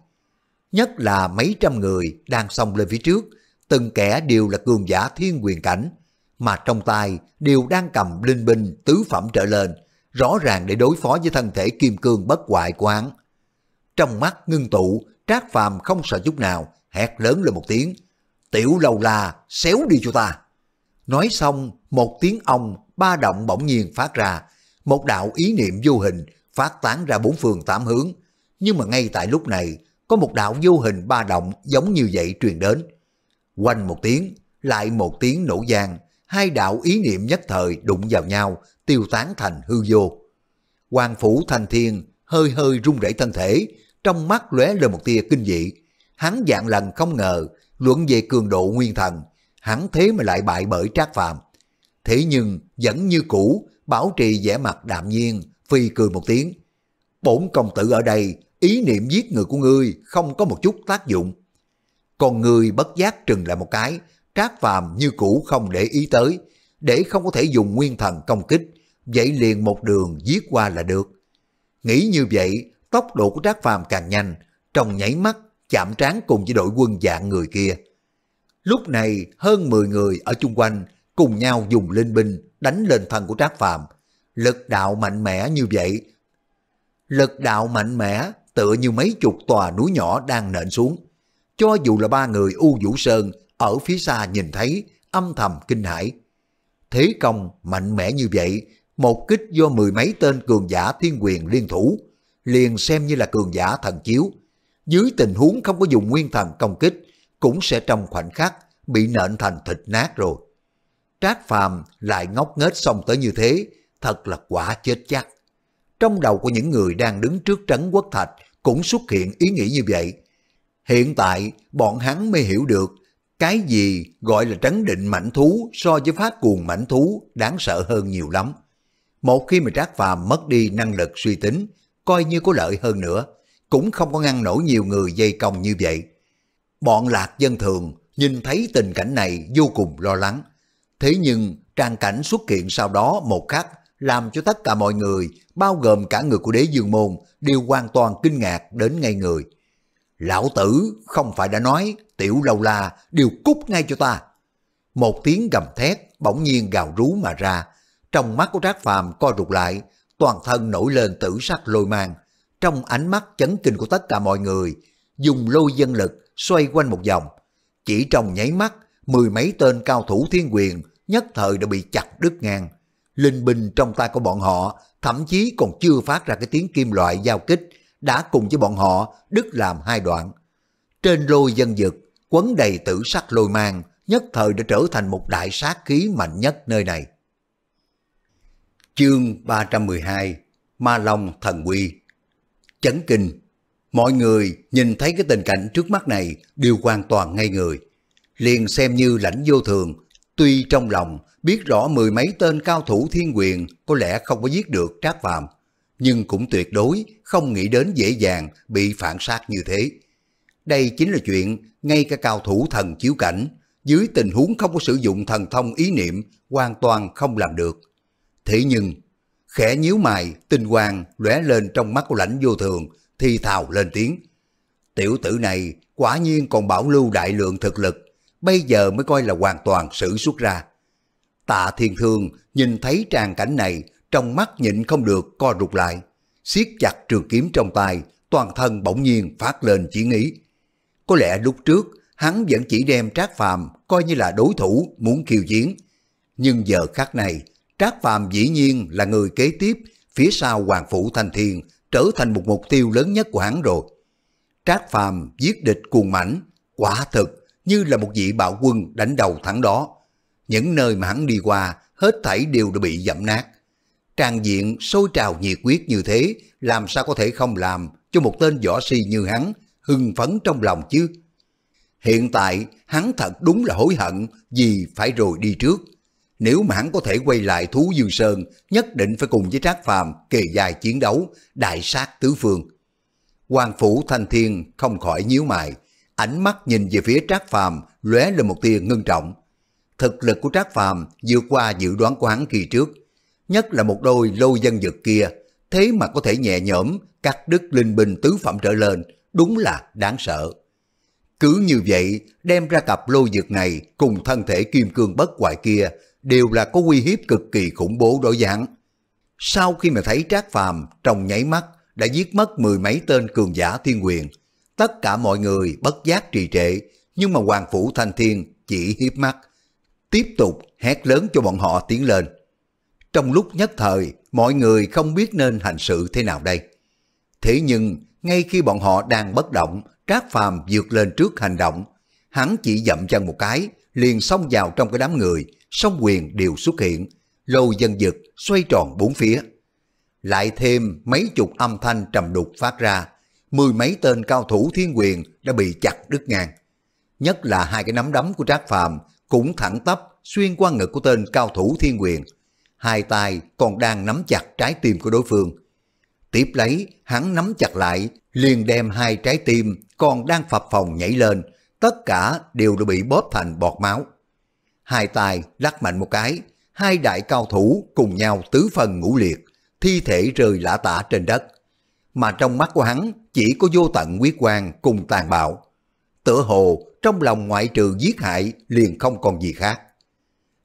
[SPEAKER 1] Nhất là mấy trăm người đang xông lên phía trước, từng kẻ đều là cường giả thiên quyền cảnh, mà trong tay đều đang cầm linh binh tứ phẩm trở lên, rõ ràng để đối phó với thân thể kim cương bất hoại của hắn. Trong mắt ngưng tụ, Trác Phàm không sợ chút nào, hét lớn lên một tiếng, "Tiểu lâu la, xéo đi cho ta." Nói xong, một tiếng ong ba động bỗng nhiên phát ra, một đạo ý niệm vô hình phát tán ra bốn phương tám hướng, nhưng mà ngay tại lúc này, có một đạo vô hình ba động giống như vậy truyền đến. Quanh một tiếng, lại một tiếng nổ giang hai đạo ý niệm nhất thời đụng vào nhau, tiêu tán thành hư vô. Hoàng phủ thành thiên hơi hơi rung rẩy thân thể, trong mắt lóe lên một tia kinh dị. Hắn dạng lần không ngờ, luận về cường độ nguyên thần, hắn thế mà lại bại bởi trác phàm. Thế nhưng vẫn như cũ, bảo trì vẻ mặt đạm nhiên, phi cười một tiếng. Bổn công tử ở đây, ý niệm giết người của ngươi không có một chút tác dụng. Còn ngươi bất giác trừng lại một cái, Trác Phàm như cũ không để ý tới, để không có thể dùng nguyên thần công kích, vậy liền một đường giết qua là được. Nghĩ như vậy, tốc độ của Trác Phàm càng nhanh, trong nháy mắt chạm trán cùng với đội quân dạng người kia. Lúc này hơn 10 người ở chung quanh cùng nhau dùng linh binh đánh lên thân của Trác Phàm, lực đạo mạnh mẽ như vậy. Lực đạo mạnh mẽ tựa như mấy chục tòa núi nhỏ đang nện xuống. Cho dù là ba người U Vũ Sơn ở phía xa nhìn thấy, âm thầm kinh hãi. Thế công mạnh mẽ như vậy, một kích do mười mấy tên cường giả thiên quyền liên thủ, liền xem như là cường giả thần chiếu. Dưới tình huống không có dùng nguyên thần công kích, cũng sẽ trong khoảnh khắc bị nện thành thịt nát rồi. Trác Phàm lại ngốc nghếch xong tới như thế, thật là quả chết chắc. Trong đầu của những người đang đứng trước trấn quốc thạch cũng xuất hiện ý nghĩ như vậy. Hiện tại, bọn hắn mới hiểu được cái gì gọi là trấn định mảnh thú so với phát cuồng mảnh thú đáng sợ hơn nhiều lắm. Một khi mà Trác Phàm mất đi năng lực suy tính, coi như có lợi hơn nữa, cũng không có ngăn nổi nhiều người dây công như vậy. Bọn lạc dân thường nhìn thấy tình cảnh này vô cùng lo lắng. Thế nhưng tràn cảnh xuất hiện sau đó một khắc làm cho tất cả mọi người, bao gồm cả người của đế dương môn, đều hoàn toàn kinh ngạc đến ngay người. Lão tử không phải đã nói tiểu lâu la đều cút ngay cho ta. Một tiếng gầm thét bỗng nhiên gào rú mà ra. Trong mắt của Trác Phàm co rụt lại, toàn thân nổi lên tử sắc lôi mang. Trong ánh mắt chấn kinh của tất cả mọi người, dùng lôi dân lực xoay quanh một vòng. Chỉ trong nháy mắt, mười mấy tên cao thủ thiên quyền nhất thời đã bị chặt đứt ngang. Linh binh trong tay của bọn họ thậm chí còn chưa phát ra cái tiếng kim loại giao kích đã cùng với bọn họ đứt làm hai đoạn. Trên lôi dân dực, quấn đầy tử sắc lôi mang, nhất thời đã trở thành một đại sát khí mạnh nhất nơi này. Chương 312 Ma Long Thần Quy Chấn kinh Mọi người nhìn thấy cái tình cảnh trước mắt này đều hoàn toàn ngây người. Liền xem như lãnh vô thường, tuy trong lòng biết rõ mười mấy tên cao thủ thiên quyền có lẽ không có giết được Trác Phàm nhưng cũng tuyệt đối không nghĩ đến dễ dàng bị phản sát như thế. Đây chính là chuyện ngay cả cao thủ thần chiếu cảnh, dưới tình huống không có sử dụng thần thông ý niệm, hoàn toàn không làm được. Thế nhưng, khẽ nhíu mày, tinh quang lóe lên trong mắt của lãnh vô thường, thì thào lên tiếng. Tiểu tử này quả nhiên còn bảo lưu đại lượng thực lực, bây giờ mới coi là hoàn toàn sử xuất ra. Tạ Thiên Thương nhìn thấy tràn cảnh này, trong mắt nhịn không được co rụt lại siết chặt trường kiếm trong tay, toàn thân bỗng nhiên phát lên chỉ nghĩ, Có lẽ lúc trước, hắn vẫn chỉ đem Trác Phàm coi như là đối thủ muốn khiêu chiến. Nhưng giờ khắc này, Trác Phàm dĩ nhiên là người kế tiếp phía sau Hoàng Phủ Thanh Thiên trở thành một mục tiêu lớn nhất của hắn rồi. Trác Phàm giết địch cuồng mãnh, quả thực như là một vị bạo quân đánh đầu thẳng đó. Những nơi mà hắn đi qua, hết thảy đều đã bị dẫm nát tràn diện sôi trào nhiệt quyết như thế, làm sao có thể không làm cho một tên võ sĩ như hắn hưng phấn trong lòng chứ? Hiện tại, hắn thật đúng là hối hận vì phải rồi đi trước. Nếu mà hắn có thể quay lại Thú Dương Sơn, nhất định phải cùng với Trác Phàm kề dài chiến đấu, đại sát tứ phương. Hoàng Phủ Thanh Thiên không khỏi nhíu mày, ánh mắt nhìn về phía Trác Phàm lóe lên một tia ngưng trọng. Thực lực của Trác Phàm vượt qua dự đoán của hắn kỳ trước, nhất là một đôi lôi dân dực kia, thế mà có thể nhẹ nhõm cắt đứt linh binh tứ phẩm trở lên, đúng là đáng sợ. Cứ như vậy, đem ra cặp lôi dược này cùng thân thể kim cương bất hoại kia đều là có uy hiếp cực kỳ khủng bố đối dạng. Sau khi mà thấy Trác Phàm trong nháy mắt đã giết mất mười mấy tên cường giả thiên quyền, tất cả mọi người bất giác trì trệ, nhưng mà Hoàng Phủ Thanh Thiên chỉ hiếp mắt, tiếp tục hét lớn cho bọn họ tiến lên. Trong lúc nhất thời, mọi người không biết nên hành sự thế nào đây. Thế nhưng, ngay khi bọn họ đang bất động, Trác Phàm vượt lên trước hành động. Hắn chỉ dậm chân một cái, liền xông vào trong cái đám người, song quyền đều xuất hiện, lâu dân dực xoay tròn bốn phía. Lại thêm mấy chục âm thanh trầm đục phát ra, mười mấy tên cao thủ thiên quyền đã bị chặt đứt ngang. Nhất là hai cái nắm đấm của Trác Phàm cũng thẳng tắp xuyên qua ngực của tên cao thủ thiên quyền, hai tay còn đang nắm chặt trái tim của đối phương. Tiếp lấy, hắn nắm chặt lại, liền đem hai trái tim còn đang phập phòng nhảy lên, tất cả đều đã bị bóp thành bọt máu. Hai tay lắc mạnh một cái, hai đại cao thủ cùng nhau tứ phần ngũ liệt, thi thể rơi lả tả trên đất. Mà trong mắt của hắn chỉ có vô tận quyết quan cùng tàn bạo. Tựa hồ trong lòng ngoại trừ giết hại liền không còn gì khác.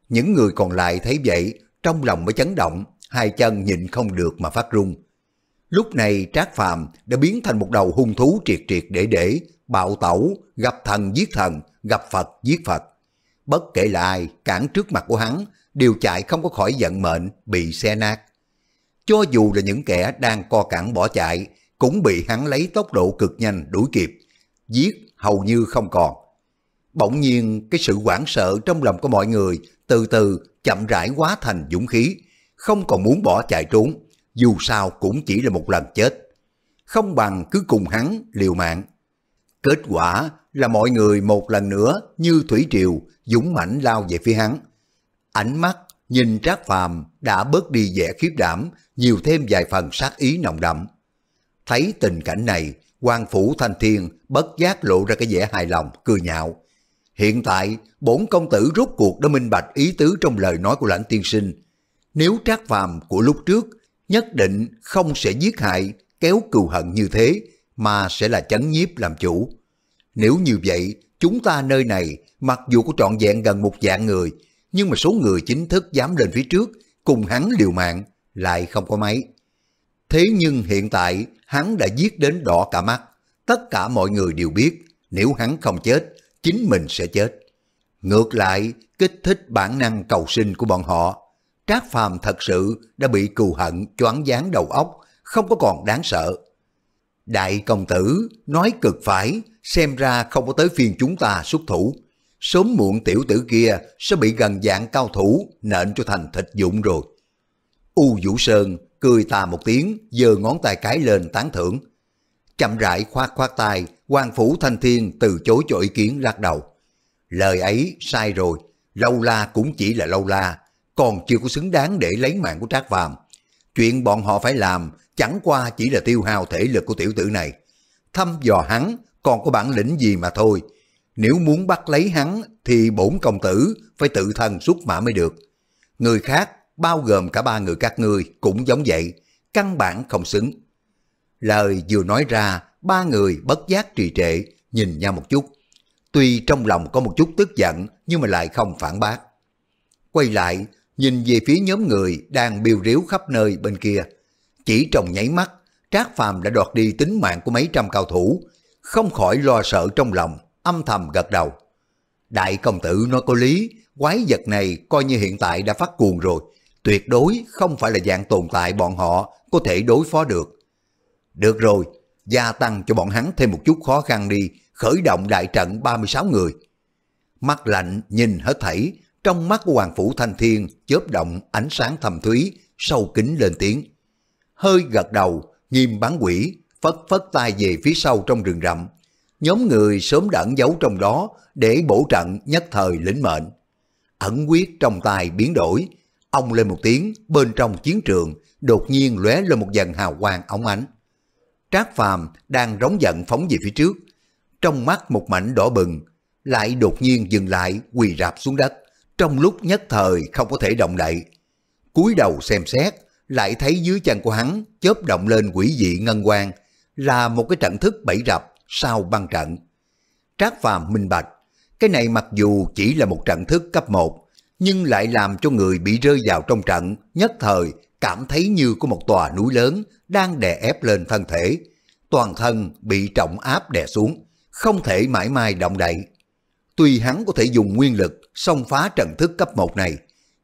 [SPEAKER 1] Những người còn lại thấy vậy trong lòng mới chấn động, hai chân nhịn không được mà phát run. Lúc này Trác Phàm đã biến thành một đầu hung thú triệt triệt để để, bạo tẩu, gặp thần giết thần, gặp Phật giết Phật. Bất kể là ai, cản trước mặt của hắn, đều chạy không có khỏi giận mệnh, bị xe nát. Cho dù là những kẻ đang co cẳng bỏ chạy, cũng bị hắn lấy tốc độ cực nhanh đuổi kịp, giết hầu như không còn. Bỗng nhiên, cái sự hoảng sợ trong lòng của mọi người từ từ chậm rãi quá thành dũng khí, không còn muốn bỏ chạy trốn, dù sao cũng chỉ là một lần chết. Không bằng cứ cùng hắn liều mạng. Kết quả là mọi người một lần nữa như thủy triều dũng mãnh lao về phía hắn. Ánh mắt nhìn Trác Phàm đã bớt đi vẻ khiếp đảm, nhiều thêm vài phần sát ý nồng đậm. Thấy tình cảnh này, quan phủ thanh thiên bất giác lộ ra cái vẻ hài lòng, cười nhạo. Hiện tại, bổn công tử rút cuộc đã minh bạch ý tứ trong lời nói của lãnh tiên sinh. Nếu trác phàm của lúc trước, nhất định không sẽ giết hại, kéo cừu hận như thế, mà sẽ là chấn nhiếp làm chủ. Nếu như vậy, chúng ta nơi này, mặc dù có trọn vẹn gần một dạng người, nhưng mà số người chính thức dám lên phía trước, cùng hắn liều mạng, lại không có mấy. Thế nhưng hiện tại, hắn đã giết đến đỏ cả mắt. Tất cả mọi người đều biết, nếu hắn không chết, chính mình sẽ chết. Ngược lại, kích thích bản năng cầu sinh của bọn họ. Trác Phàm thật sự đã bị cừu hận choáng váng đầu óc, không có còn đáng sợ. Đại công tử nói cực phải, xem ra không có tới phiên chúng ta xuất thủ. Sớm muộn tiểu tử kia sẽ bị gần dạng cao thủ nện cho thành thịt dụng rồi. U Vũ Sơn cười tà một tiếng, giơ ngón tay cái lên tán thưởng chậm rãi khoát khoát tay, quan phủ thanh thiên từ chối cho ý kiến lắc đầu. Lời ấy sai rồi, lâu la cũng chỉ là lâu la, còn chưa có xứng đáng để lấy mạng của Trác Phàm. Chuyện bọn họ phải làm chẳng qua chỉ là tiêu hao thể lực của tiểu tử này. Thăm dò hắn còn có bản lĩnh gì mà thôi. Nếu muốn bắt lấy hắn thì bổn công tử phải tự thân xuất mã mới được. Người khác, bao gồm cả ba người các ngươi cũng giống vậy, căn bản không xứng. Lời vừa nói ra, ba người bất giác trì trệ, nhìn nhau một chút. Tuy trong lòng có một chút tức giận, nhưng mà lại không phản bác. Quay lại, nhìn về phía nhóm người đang biêu ríu khắp nơi bên kia. Chỉ trong nháy mắt, Trác Phàm đã đoạt đi tính mạng của mấy trăm cao thủ, không khỏi lo sợ trong lòng, âm thầm gật đầu. Đại công tử nói có lý, quái vật này coi như hiện tại đã phát cuồng rồi, tuyệt đối không phải là dạng tồn tại bọn họ có thể đối phó được. Được rồi, gia tăng cho bọn hắn thêm một chút khó khăn đi, khởi động đại trận 36 người. Mắt lạnh nhìn hết thảy, trong mắt của Hoàng Phủ Thanh Thiên chớp động ánh sáng thầm thúy, sâu kính lên tiếng. Hơi gật đầu, nghiêm bán quỷ, phất phất tay về phía sau trong rừng rậm. Nhóm người sớm đã giấu trong đó để bổ trận nhất thời lĩnh mệnh. Ẩn quyết trong tay biến đổi, ông lên một tiếng bên trong chiến trường, đột nhiên lóe lên một dần hào quang ống ánh. Trác Phàm đang rống giận phóng về phía trước. Trong mắt một mảnh đỏ bừng, lại đột nhiên dừng lại quỳ rạp xuống đất. Trong lúc nhất thời không có thể động đậy. cúi đầu xem xét, lại thấy dưới chân của hắn chớp động lên quỷ dị ngân quang là một cái trận thức bẫy rập sau băng trận. Trác Phàm minh bạch, cái này mặc dù chỉ là một trận thức cấp 1, nhưng lại làm cho người bị rơi vào trong trận, nhất thời cảm thấy như có một tòa núi lớn đang đè ép lên thân thể. Toàn thân bị trọng áp đè xuống, không thể mãi mãi động đậy. Tuy hắn có thể dùng nguyên lực xông phá trận thức cấp 1 này,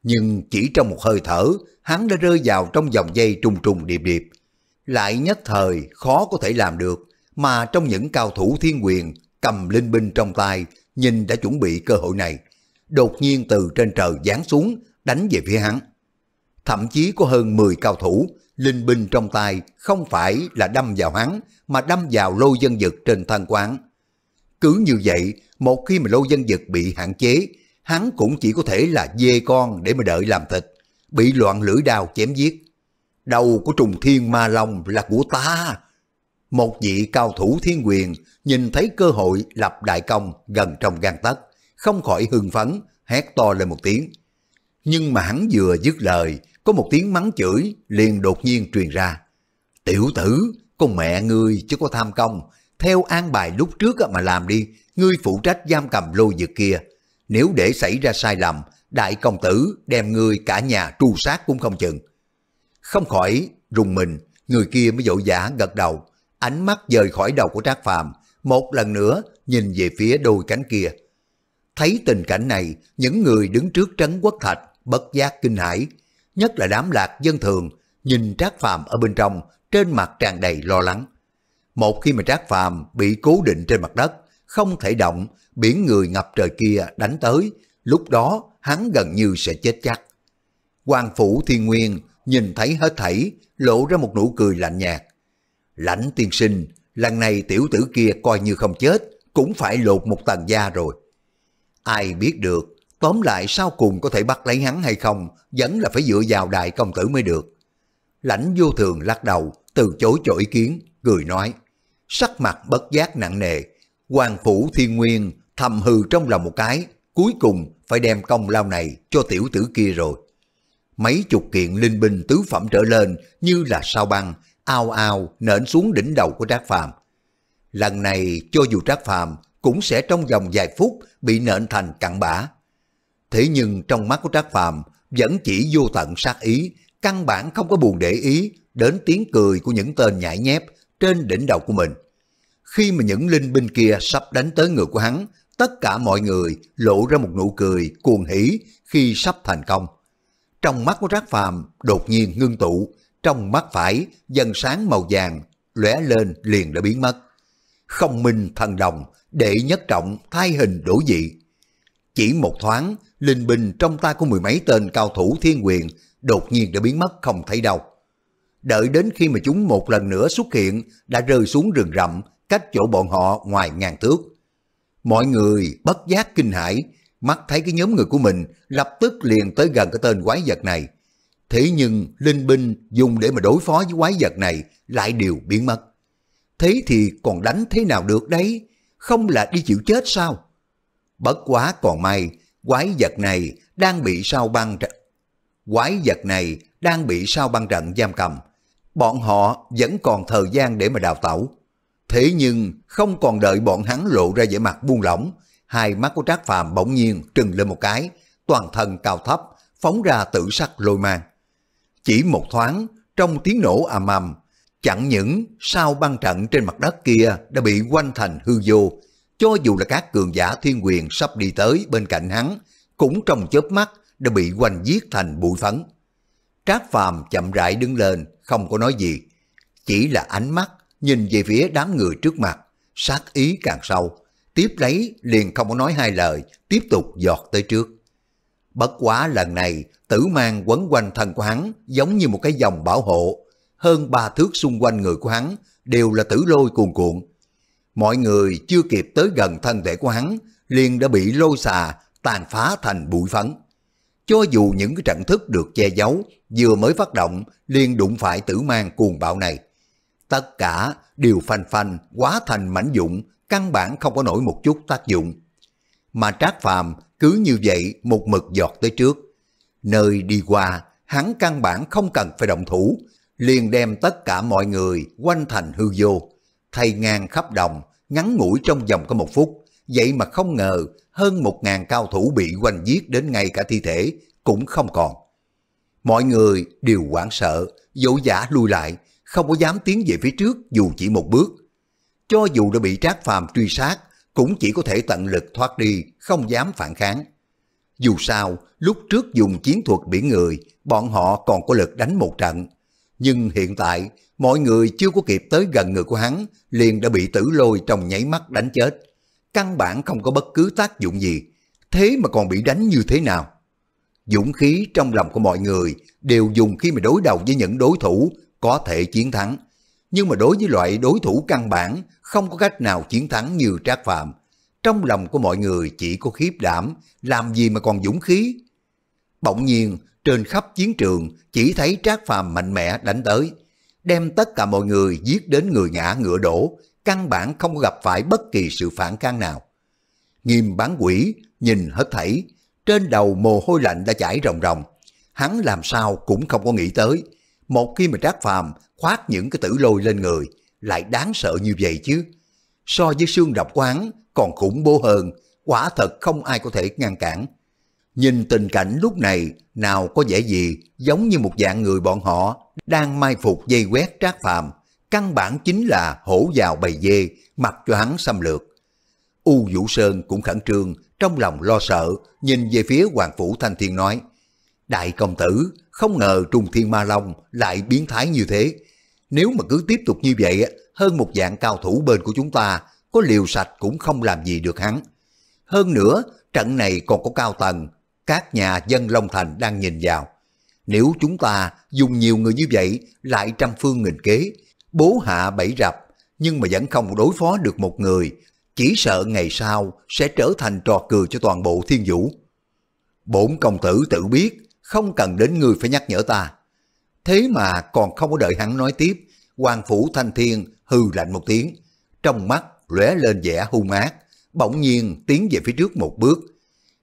[SPEAKER 1] nhưng chỉ trong một hơi thở, hắn đã rơi vào trong dòng dây trùng trùng điệp điệp. Lại nhất thời khó có thể làm được, mà trong những cao thủ thiên quyền cầm linh binh trong tay, nhìn đã chuẩn bị cơ hội này. Đột nhiên từ trên trời giáng xuống, đánh về phía hắn thậm chí có hơn 10 cao thủ, linh binh trong tay không phải là đâm vào hắn, mà đâm vào lô dân dực trên thân quán. Cứ như vậy, một khi mà lô dân dực bị hạn chế, hắn cũng chỉ có thể là dê con để mà đợi làm thịt, bị loạn lưỡi đao chém giết. Đầu của trùng thiên ma long là của ta. Một vị cao thủ thiên quyền nhìn thấy cơ hội lập đại công gần trong gan tấc, không khỏi hưng phấn, hét to lên một tiếng. Nhưng mà hắn vừa dứt lời, có một tiếng mắng chửi liền đột nhiên truyền ra. Tiểu tử, con mẹ ngươi chứ có tham công, theo an bài lúc trước mà làm đi, ngươi phụ trách giam cầm lôi dực kia. Nếu để xảy ra sai lầm, đại công tử đem ngươi cả nhà tru sát cũng không chừng. Không khỏi, rùng mình, người kia mới vội vã gật đầu, ánh mắt rời khỏi đầu của Trác Phàm, một lần nữa nhìn về phía đôi cánh kia. Thấy tình cảnh này, những người đứng trước trấn quốc thạch bất giác kinh hãi, nhất là đám lạc dân thường, nhìn Trác Phàm ở bên trong, trên mặt tràn đầy lo lắng. Một khi mà Trác Phàm bị cố định trên mặt đất, không thể động, biển người ngập trời kia đánh tới, lúc đó hắn gần như sẽ chết chắc. Quan phủ thiên nguyên nhìn thấy hết thảy, lộ ra một nụ cười lạnh nhạt. Lãnh tiên sinh, lần này tiểu tử kia coi như không chết, cũng phải lột một tầng da rồi. Ai biết được, Tóm lại sau cùng có thể bắt lấy hắn hay không vẫn là phải dựa vào đại công tử mới được. Lãnh vô thường lắc đầu, từ chối cho ý kiến, cười nói. Sắc mặt bất giác nặng nề, Hoàng Phủ Thiên Nguyên thầm hừ trong lòng một cái, cuối cùng phải đem công lao này cho tiểu tử kia rồi. Mấy chục kiện linh binh tứ phẩm trở lên như là sao băng, ao ao nện xuống đỉnh đầu của Trác Phàm. Lần này cho dù Trác Phàm cũng sẽ trong vòng vài phút bị nện thành cặn bã. Thế nhưng trong mắt của Trác Phàm vẫn chỉ vô tận sát ý, căn bản không có buồn để ý đến tiếng cười của những tên nhãi nhép trên đỉnh đầu của mình. Khi mà những linh binh kia sắp đánh tới người của hắn, tất cả mọi người lộ ra một nụ cười cuồng hỉ khi sắp thành công. Trong mắt của Trác Phàm đột nhiên ngưng tụ, trong mắt phải dần sáng màu vàng lóe lên liền đã biến mất. Không minh thần đồng, đệ nhất trọng thay hình đổ dị. Chỉ một thoáng, linh bình trong tay của mười mấy tên cao thủ thiên quyền đột nhiên đã biến mất không thấy đâu. Đợi đến khi mà chúng một lần nữa xuất hiện đã rơi xuống rừng rậm cách chỗ bọn họ ngoài ngàn thước. Mọi người bất giác kinh hãi, mắt thấy cái nhóm người của mình lập tức liền tới gần cái tên quái vật này. Thế nhưng linh binh dùng để mà đối phó với quái vật này lại đều biến mất. Thế thì còn đánh thế nào được đấy? Không là đi chịu chết sao? Bất quá còn may Quái vật này đang bị sao băng trận. Quái vật này đang bị sao băng trận giam cầm. Bọn họ vẫn còn thời gian để mà đào tẩu. Thế nhưng không còn đợi bọn hắn lộ ra vẻ mặt buông lỏng, hai mắt của Trác Phàm bỗng nhiên trừng lên một cái, toàn thân cao thấp, phóng ra tử sắc lôi mang. Chỉ một thoáng, trong tiếng nổ ầm ầm, chẳng những sao băng trận trên mặt đất kia đã bị quanh thành hư vô, cho dù là các cường giả thiên quyền sắp đi tới bên cạnh hắn, cũng trong chớp mắt đã bị quanh giết thành bụi phấn. Trác Phàm chậm rãi đứng lên, không có nói gì. Chỉ là ánh mắt nhìn về phía đám người trước mặt, sát ý càng sâu. Tiếp lấy liền không có nói hai lời, tiếp tục giọt tới trước. Bất quá lần này, tử mang quấn quanh thân của hắn giống như một cái dòng bảo hộ. Hơn ba thước xung quanh người của hắn đều là tử lôi cuồn cuộn, mọi người chưa kịp tới gần thân thể của hắn, liền đã bị lôi xà tàn phá thành bụi phấn. Cho dù những cái trận thức được che giấu, vừa mới phát động, liền đụng phải tử mang cuồng bạo này. Tất cả đều phanh phanh, quá thành mảnh dụng, căn bản không có nổi một chút tác dụng. Mà trác phàm cứ như vậy một mực giọt tới trước. Nơi đi qua, hắn căn bản không cần phải động thủ, liền đem tất cả mọi người quanh thành hư vô, thầy ngàn khắp đồng, ngắn ngủi trong vòng có một phút, vậy mà không ngờ hơn một ngàn cao thủ bị quanh giết đến ngay cả thi thể cũng không còn. Mọi người đều hoảng sợ, dỗ dã lui lại, không có dám tiến về phía trước dù chỉ một bước. Cho dù đã bị trác phàm truy sát, cũng chỉ có thể tận lực thoát đi, không dám phản kháng. Dù sao, lúc trước dùng chiến thuật biển người, bọn họ còn có lực đánh một trận. Nhưng hiện tại, Mọi người chưa có kịp tới gần người của hắn, liền đã bị tử lôi trong nháy mắt đánh chết. Căn bản không có bất cứ tác dụng gì, thế mà còn bị đánh như thế nào? Dũng khí trong lòng của mọi người đều dùng khi mà đối đầu với những đối thủ có thể chiến thắng. Nhưng mà đối với loại đối thủ căn bản không có cách nào chiến thắng như Trác Phạm. Trong lòng của mọi người chỉ có khiếp đảm, làm gì mà còn dũng khí? Bỗng nhiên, trên khắp chiến trường chỉ thấy Trác Phàm mạnh mẽ đánh tới, đem tất cả mọi người giết đến người ngã ngựa đổ, căn bản không gặp phải bất kỳ sự phản kháng nào. Nghiêm bán quỷ, nhìn hết thảy, trên đầu mồ hôi lạnh đã chảy ròng ròng. Hắn làm sao cũng không có nghĩ tới. Một khi mà trác phàm khoát những cái tử lôi lên người, lại đáng sợ như vậy chứ. So với xương độc quán còn khủng bố hơn, quả thật không ai có thể ngăn cản. Nhìn tình cảnh lúc này nào có vẻ gì giống như một dạng người bọn họ đang mai phục dây quét trác phàm, căn bản chính là hổ vào bầy dê mặc cho hắn xâm lược. U Vũ Sơn cũng khẩn trương, trong lòng lo sợ, nhìn về phía Hoàng Phủ Thanh Thiên nói, Đại công tử, không ngờ trùng thiên ma long lại biến thái như thế. Nếu mà cứ tiếp tục như vậy, hơn một dạng cao thủ bên của chúng ta, có liều sạch cũng không làm gì được hắn. Hơn nữa, trận này còn có cao tầng, các nhà dân Long Thành đang nhìn vào. Nếu chúng ta dùng nhiều người như vậy, lại trăm phương nghìn kế, bố hạ bẫy rập, nhưng mà vẫn không đối phó được một người, chỉ sợ ngày sau sẽ trở thành trò cười cho toàn bộ thiên vũ. Bổn công tử tự biết, không cần đến người phải nhắc nhở ta. Thế mà còn không có đợi hắn nói tiếp, quan phủ thanh thiên hừ lạnh một tiếng, trong mắt lóe lên vẻ hung ác, bỗng nhiên tiến về phía trước một bước,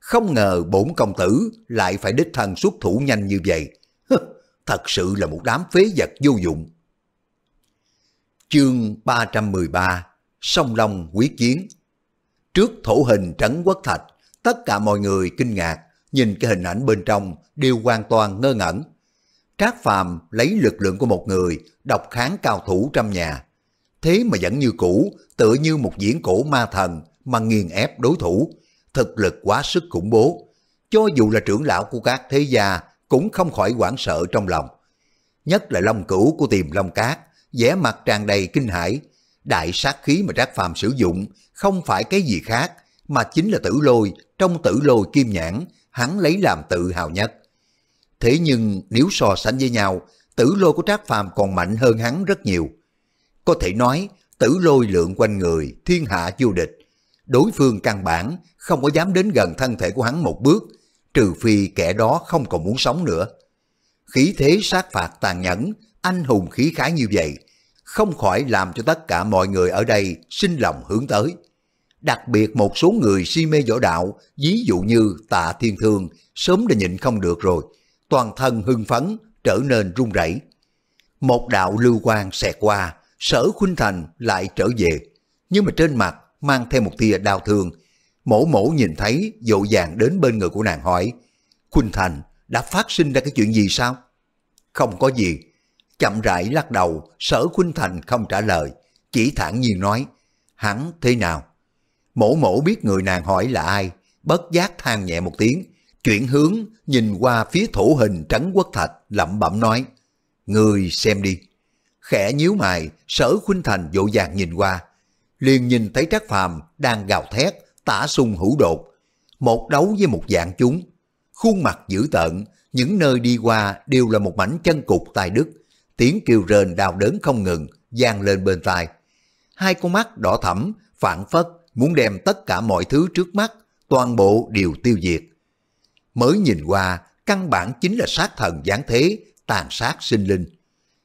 [SPEAKER 1] không ngờ bổn công tử lại phải đích thân xuất thủ nhanh như vậy. Thật sự là một đám phế vật vô dụng. Chương 313 Sông Long quyết chiến Trước thổ hình trấn quốc thạch, tất cả mọi người kinh ngạc, nhìn cái hình ảnh bên trong đều hoàn toàn ngơ ngẩn. Trác Phàm lấy lực lượng của một người độc kháng cao thủ trong nhà. Thế mà vẫn như cũ, tựa như một diễn cổ ma thần mà nghiền ép đối thủ, thực lực quá sức khủng bố. Cho dù là trưởng lão của các thế gia cũng không khỏi hoảng sợ trong lòng. Nhất là long cửu của tiềm long cát, vẻ mặt tràn đầy kinh hãi. Đại sát khí mà Trác Phàm sử dụng không phải cái gì khác, mà chính là tử lôi, trong tử lôi kim nhãn, hắn lấy làm tự hào nhất. Thế nhưng nếu so sánh với nhau, tử lôi của Trác Phàm còn mạnh hơn hắn rất nhiều. Có thể nói, tử lôi lượng quanh người, thiên hạ vô địch. Đối phương căn bản không có dám đến gần thân thể của hắn một bước, trừ phi kẻ đó không còn muốn sống nữa. Khí thế sát phạt tàn nhẫn, anh hùng khí khái như vậy, không khỏi làm cho tất cả mọi người ở đây sinh lòng hướng tới. Đặc biệt một số người si mê võ đạo, ví dụ như tạ thiên thương, sớm đã nhịn không được rồi, toàn thân hưng phấn, trở nên run rẩy. Một đạo lưu quang xẹt qua, sở khuynh thành lại trở về, nhưng mà trên mặt mang theo một tia đau thương, Mẫu mẫu nhìn thấy, dỗ dàng đến bên người của nàng hỏi, Khuynh Thành đã phát sinh ra cái chuyện gì sao? Không có gì. Chậm rãi lắc đầu, sở Khuynh Thành không trả lời, chỉ thản nhiên nói, hắn thế nào? Mẫu mẫu biết người nàng hỏi là ai, bất giác than nhẹ một tiếng, chuyển hướng nhìn qua phía thủ hình trấn quốc thạch lẩm bẩm nói, người xem đi. Khẽ nhíu mày, sở Khuynh Thành dỗ dàng nhìn qua, liền nhìn thấy Trác Phàm đang gào thét, tả sung hữu đột, một đấu với một dạng chúng. Khuôn mặt dữ tợn, những nơi đi qua đều là một mảnh chân cục tài đức, tiếng kêu rên đau đớn không ngừng, gian lên bên tai. Hai con mắt đỏ thẫm, phản phất, muốn đem tất cả mọi thứ trước mắt, toàn bộ đều tiêu diệt. Mới nhìn qua, căn bản chính là sát thần giáng thế, tàn sát sinh linh.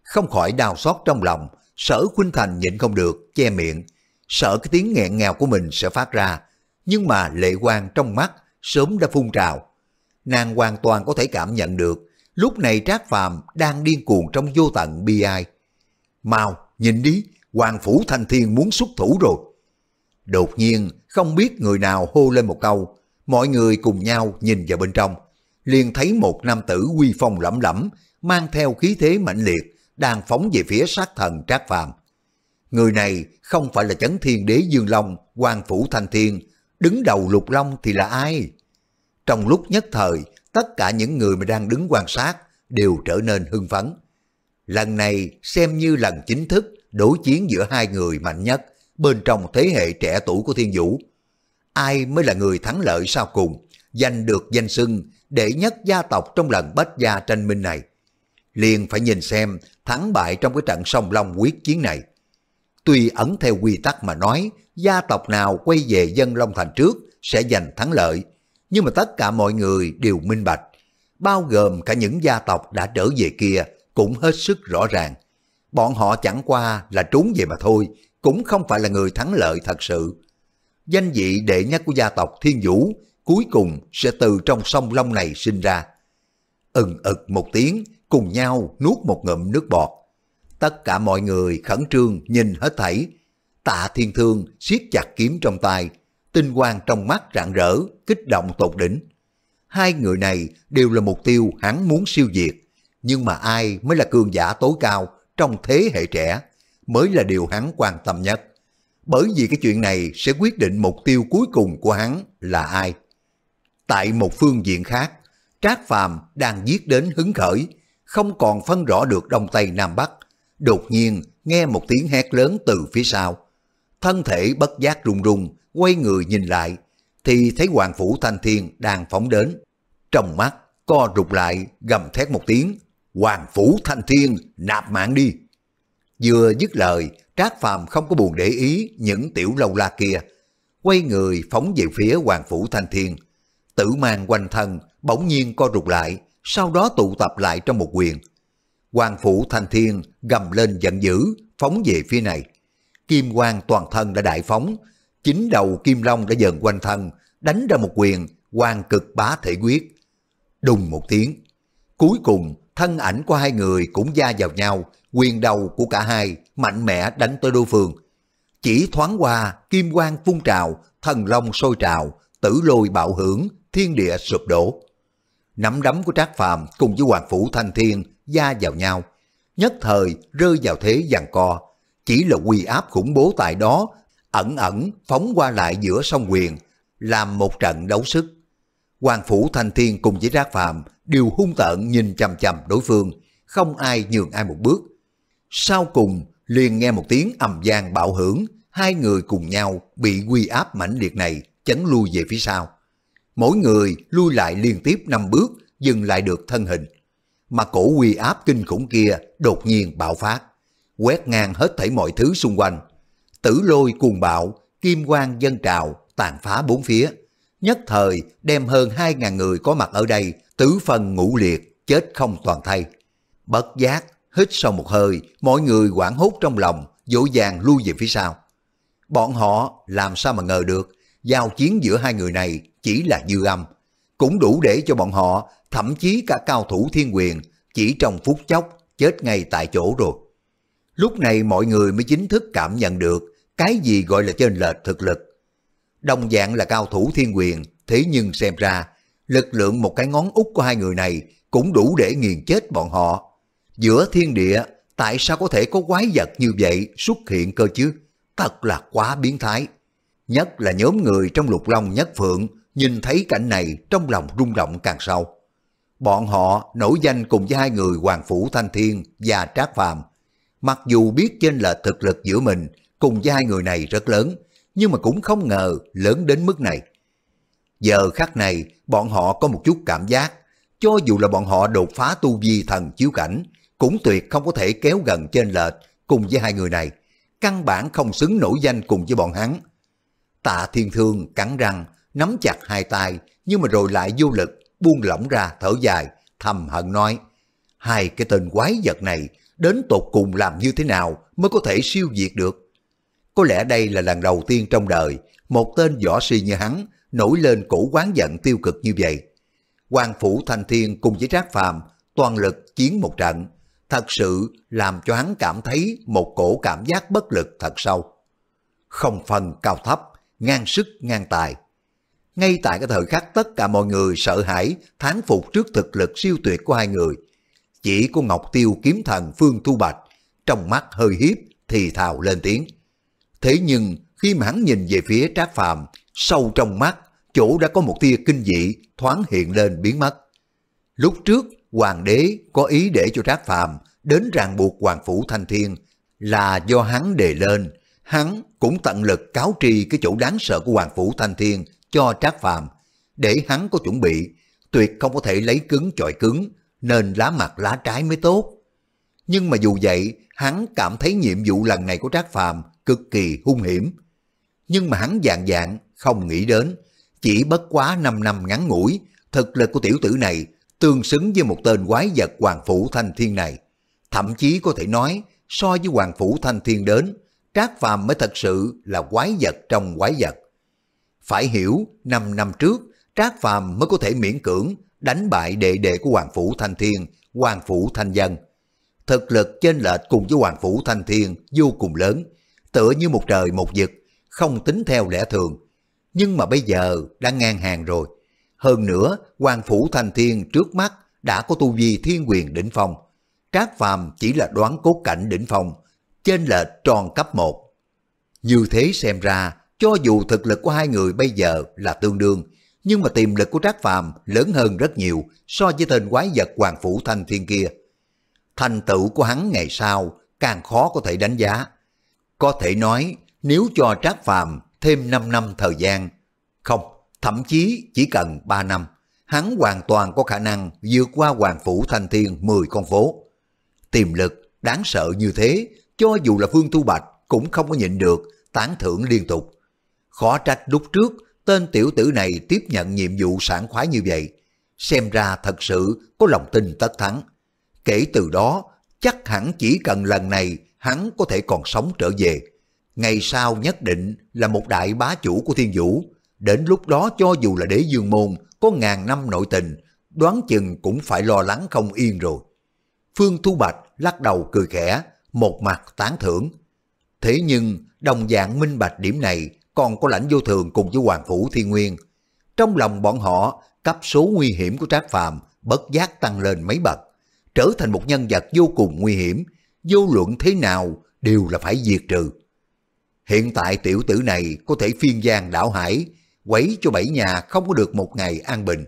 [SPEAKER 1] Không khỏi đau xót trong lòng, sở khuynh thành nhịn không được, che miệng, sợ cái tiếng nghẹn ngào của mình sẽ phát ra, nhưng mà lệ quang trong mắt sớm đã phun trào. Nàng hoàn toàn có thể cảm nhận được lúc này Trác Phàm đang điên cuồng trong vô tận bi ai. Mau, nhìn đi, Hoàng Phủ Thanh Thiên muốn xuất thủ rồi. Đột nhiên, không biết người nào hô lên một câu, mọi người cùng nhau nhìn vào bên trong. Liền thấy một nam tử uy phong lẫm lẫm, mang theo khí thế mạnh liệt, đang phóng về phía sát thần Trác Phàm. Người này không phải là chấn thiên đế Dương Long, Hoàng Phủ Thanh Thiên, đứng đầu lục long thì là ai? Trong lúc nhất thời, tất cả những người mà đang đứng quan sát đều trở nên hưng phấn. Lần này xem như lần chính thức đối chiến giữa hai người mạnh nhất bên trong thế hệ trẻ tuổi của Thiên Vũ. Ai mới là người thắng lợi sau cùng, giành được danh xưng để nhất gia tộc trong lần bách gia tranh minh này. Liền phải nhìn xem thắng bại trong cái trận sông long quyết chiến này. Tuy ẩn theo quy tắc mà nói gia tộc nào quay về dân Long Thành trước sẽ giành thắng lợi. Nhưng mà tất cả mọi người đều minh bạch, bao gồm cả những gia tộc đã trở về kia cũng hết sức rõ ràng. Bọn họ chẳng qua là trốn về mà thôi, cũng không phải là người thắng lợi thật sự. Danh vị đệ nhất của gia tộc Thiên Vũ cuối cùng sẽ từ trong sông Long này sinh ra. Ừng ực một tiếng, cùng nhau nuốt một ngụm nước bọt. Tất cả mọi người khẩn trương nhìn hết thảy, Tạ Thiên Thương siết chặt kiếm trong tay, tinh quang trong mắt rạng rỡ, kích động tột đỉnh. Hai người này đều là mục tiêu hắn muốn siêu diệt, nhưng mà ai mới là cường giả tối cao trong thế hệ trẻ mới là điều hắn quan tâm nhất. Bởi vì cái chuyện này sẽ quyết định mục tiêu cuối cùng của hắn là ai. Tại một phương diện khác, Trác Phàm đang giết đến hứng khởi, không còn phân rõ được Đông Tây Nam Bắc. Đột nhiên nghe một tiếng hét lớn từ phía sau thân thể bất giác run run quay người nhìn lại, thì thấy Hoàng Phủ Thanh Thiên đang phóng đến. Trong mắt, co rụt lại, gầm thét một tiếng, Hoàng Phủ Thanh Thiên, nạp mạng đi. Vừa dứt lời, Trác Phàm không có buồn để ý những tiểu lâu la kia, quay người phóng về phía Hoàng Phủ Thanh Thiên. Tử mang quanh thân, bỗng nhiên co rụt lại, sau đó tụ tập lại trong một quyền. Hoàng Phủ Thanh Thiên gầm lên giận dữ, phóng về phía này kim quang toàn thân đã đại phóng, chính đầu kim long đã dần quanh thân, đánh ra một quyền, quang cực bá thể quyết. Đùng một tiếng, cuối cùng thân ảnh của hai người cũng gia vào nhau, quyền đầu của cả hai mạnh mẽ đánh tới đô phương. Chỉ thoáng qua, kim quang phun trào, thần long sôi trào, tử lôi bạo hưởng, thiên địa sụp đổ. Nắm đấm của Trác Phàm cùng với Hoàng Phủ Thanh Thiên gia vào nhau, nhất thời rơi vào thế giằng co, chỉ là quy áp khủng bố tại đó, ẩn ẩn phóng qua lại giữa sông quyền, làm một trận đấu sức. Hoàng Phủ Thanh Thiên cùng với Rác Phạm đều hung tợn nhìn chằm chằm đối phương, không ai nhường ai một bước. Sau cùng, liền nghe một tiếng ầm gian bạo hưởng, hai người cùng nhau bị quy áp mãnh liệt này chấn lui về phía sau. Mỗi người lui lại liên tiếp năm bước, dừng lại được thân hình. Mà cổ quy áp kinh khủng kia đột nhiên bạo phát quét ngang hết thảy mọi thứ xung quanh. Tử lôi cuồng bạo, kim quang dân trào, tàn phá bốn phía. Nhất thời đem hơn 2.000 người có mặt ở đây, tứ phần ngũ liệt, chết không toàn thay. Bất giác, hít sâu một hơi, mọi người quảng hốt trong lòng, dỗ dàng lui về phía sau. Bọn họ làm sao mà ngờ được, giao chiến giữa hai người này chỉ là dư âm. Cũng đủ để cho bọn họ, thậm chí cả cao thủ thiên quyền, chỉ trong phút chốc chết ngay tại chỗ rồi. Lúc này mọi người mới chính thức cảm nhận được cái gì gọi là trên lệch thực lực. Đồng dạng là cao thủ thiên quyền, thế nhưng xem ra, lực lượng một cái ngón út của hai người này cũng đủ để nghiền chết bọn họ. Giữa thiên địa, tại sao có thể có quái vật như vậy xuất hiện cơ chứ? Thật là quá biến thái. Nhất là nhóm người trong lục long nhất phượng, nhìn thấy cảnh này trong lòng rung động càng sâu. Bọn họ nổi danh cùng với hai người Hoàng Phủ Thanh Thiên và Trác Phàm Mặc dù biết trên là thực lực giữa mình cùng với hai người này rất lớn, nhưng mà cũng không ngờ lớn đến mức này. Giờ khắc này, bọn họ có một chút cảm giác, cho dù là bọn họ đột phá tu vi thần chiếu cảnh, cũng tuyệt không có thể kéo gần trên lệch cùng với hai người này. Căn bản không xứng nổi danh cùng với bọn hắn. Tạ Thiên Thương cắn răng, nắm chặt hai tay, nhưng mà rồi lại vô lực, buông lỏng ra thở dài, thầm hận nói. Hai cái tên quái vật này đến tột cùng làm như thế nào mới có thể siêu diệt được. Có lẽ đây là lần đầu tiên trong đời một tên võ sĩ như hắn nổi lên cổ quán giận tiêu cực như vậy. Quan Phủ Thanh Thiên cùng với Trác Phàm toàn lực chiến một trận, thật sự làm cho hắn cảm thấy một cổ cảm giác bất lực thật sâu. Không phần cao thấp, ngang sức ngang tài. Ngay tại cái thời khắc tất cả mọi người sợ hãi, thán phục trước thực lực siêu tuyệt của hai người – chỉ có Ngọc Tiêu kiếm thần Phương Thu Bạch, trong mắt hơi hiếp thì thào lên tiếng. Thế nhưng khi mà hắn nhìn về phía Trác Phàm, sâu trong mắt, chỗ đã có một tia kinh dị thoáng hiện lên biến mất. Lúc trước, hoàng đế có ý để cho Trác Phàm đến ràng buộc hoàng phủ Thanh Thiên là do hắn đề lên, hắn cũng tận lực cáo tri cái chỗ đáng sợ của hoàng phủ Thanh Thiên cho Trác Phàm để hắn có chuẩn bị, tuyệt không có thể lấy cứng chọi cứng nên lá mặt lá trái mới tốt. Nhưng mà dù vậy, hắn cảm thấy nhiệm vụ lần này của Trác Phàm cực kỳ hung hiểm. Nhưng mà hắn dạng dạng, không nghĩ đến, chỉ bất quá 5 năm ngắn ngủi, thực lực của tiểu tử này tương xứng với một tên quái vật Hoàng Phủ Thanh Thiên này. Thậm chí có thể nói, so với Hoàng Phủ Thanh Thiên đến, Trác Phàm mới thật sự là quái vật trong quái vật. Phải hiểu, 5 năm trước, Trác Phàm mới có thể miễn cưỡng đánh bại đệ đệ của Hoàng Phủ Thanh Thiên, Hoàng Phủ Thanh Dân. Thực lực trên lệch cùng với Hoàng Phủ Thanh Thiên vô cùng lớn, tựa như một trời một vực, không tính theo lẽ thường. Nhưng mà bây giờ đã ngang hàng rồi. Hơn nữa, Hoàng Phủ Thanh Thiên trước mắt đã có tu vi thiên quyền đỉnh phong. Trác Phàm chỉ là đoán cốt cảnh đỉnh phong, trên lệch tròn cấp 1. Như thế xem ra, cho dù thực lực của hai người bây giờ là tương đương, nhưng mà tiềm lực của Trác Phàm lớn hơn rất nhiều so với tên quái vật Hoàng Phủ Thanh Thiên kia. Thành tựu của hắn ngày sau càng khó có thể đánh giá. Có thể nói, nếu cho Trác Phàm thêm 5 năm thời gian, không, thậm chí chỉ cần 3 năm, hắn hoàn toàn có khả năng vượt qua Hoàng Phủ Thanh Thiên 10 con phố. Tiềm lực đáng sợ như thế, cho dù là Phương Thu Bạch cũng không có nhịn được, tán thưởng liên tục. Khó trách lúc trước Tên tiểu tử này tiếp nhận nhiệm vụ sản khoái như vậy, xem ra thật sự có lòng tin tất thắng. Kể từ đó, chắc hẳn chỉ cần lần này hắn có thể còn sống trở về. Ngày sau nhất định là một đại bá chủ của thiên vũ, đến lúc đó cho dù là đế dương môn có ngàn năm nội tình, đoán chừng cũng phải lo lắng không yên rồi. Phương Thu Bạch lắc đầu cười khẽ, một mặt tán thưởng. Thế nhưng, đồng dạng minh bạch điểm này còn có lãnh vô thường cùng với Hoàng Phủ Thiên Nguyên. Trong lòng bọn họ, cấp số nguy hiểm của Trác Phàm bất giác tăng lên mấy bậc, trở thành một nhân vật vô cùng nguy hiểm, vô luận thế nào đều là phải diệt trừ. Hiện tại tiểu tử này có thể phiên giang đảo hải, quấy cho bảy nhà không có được một ngày an bình.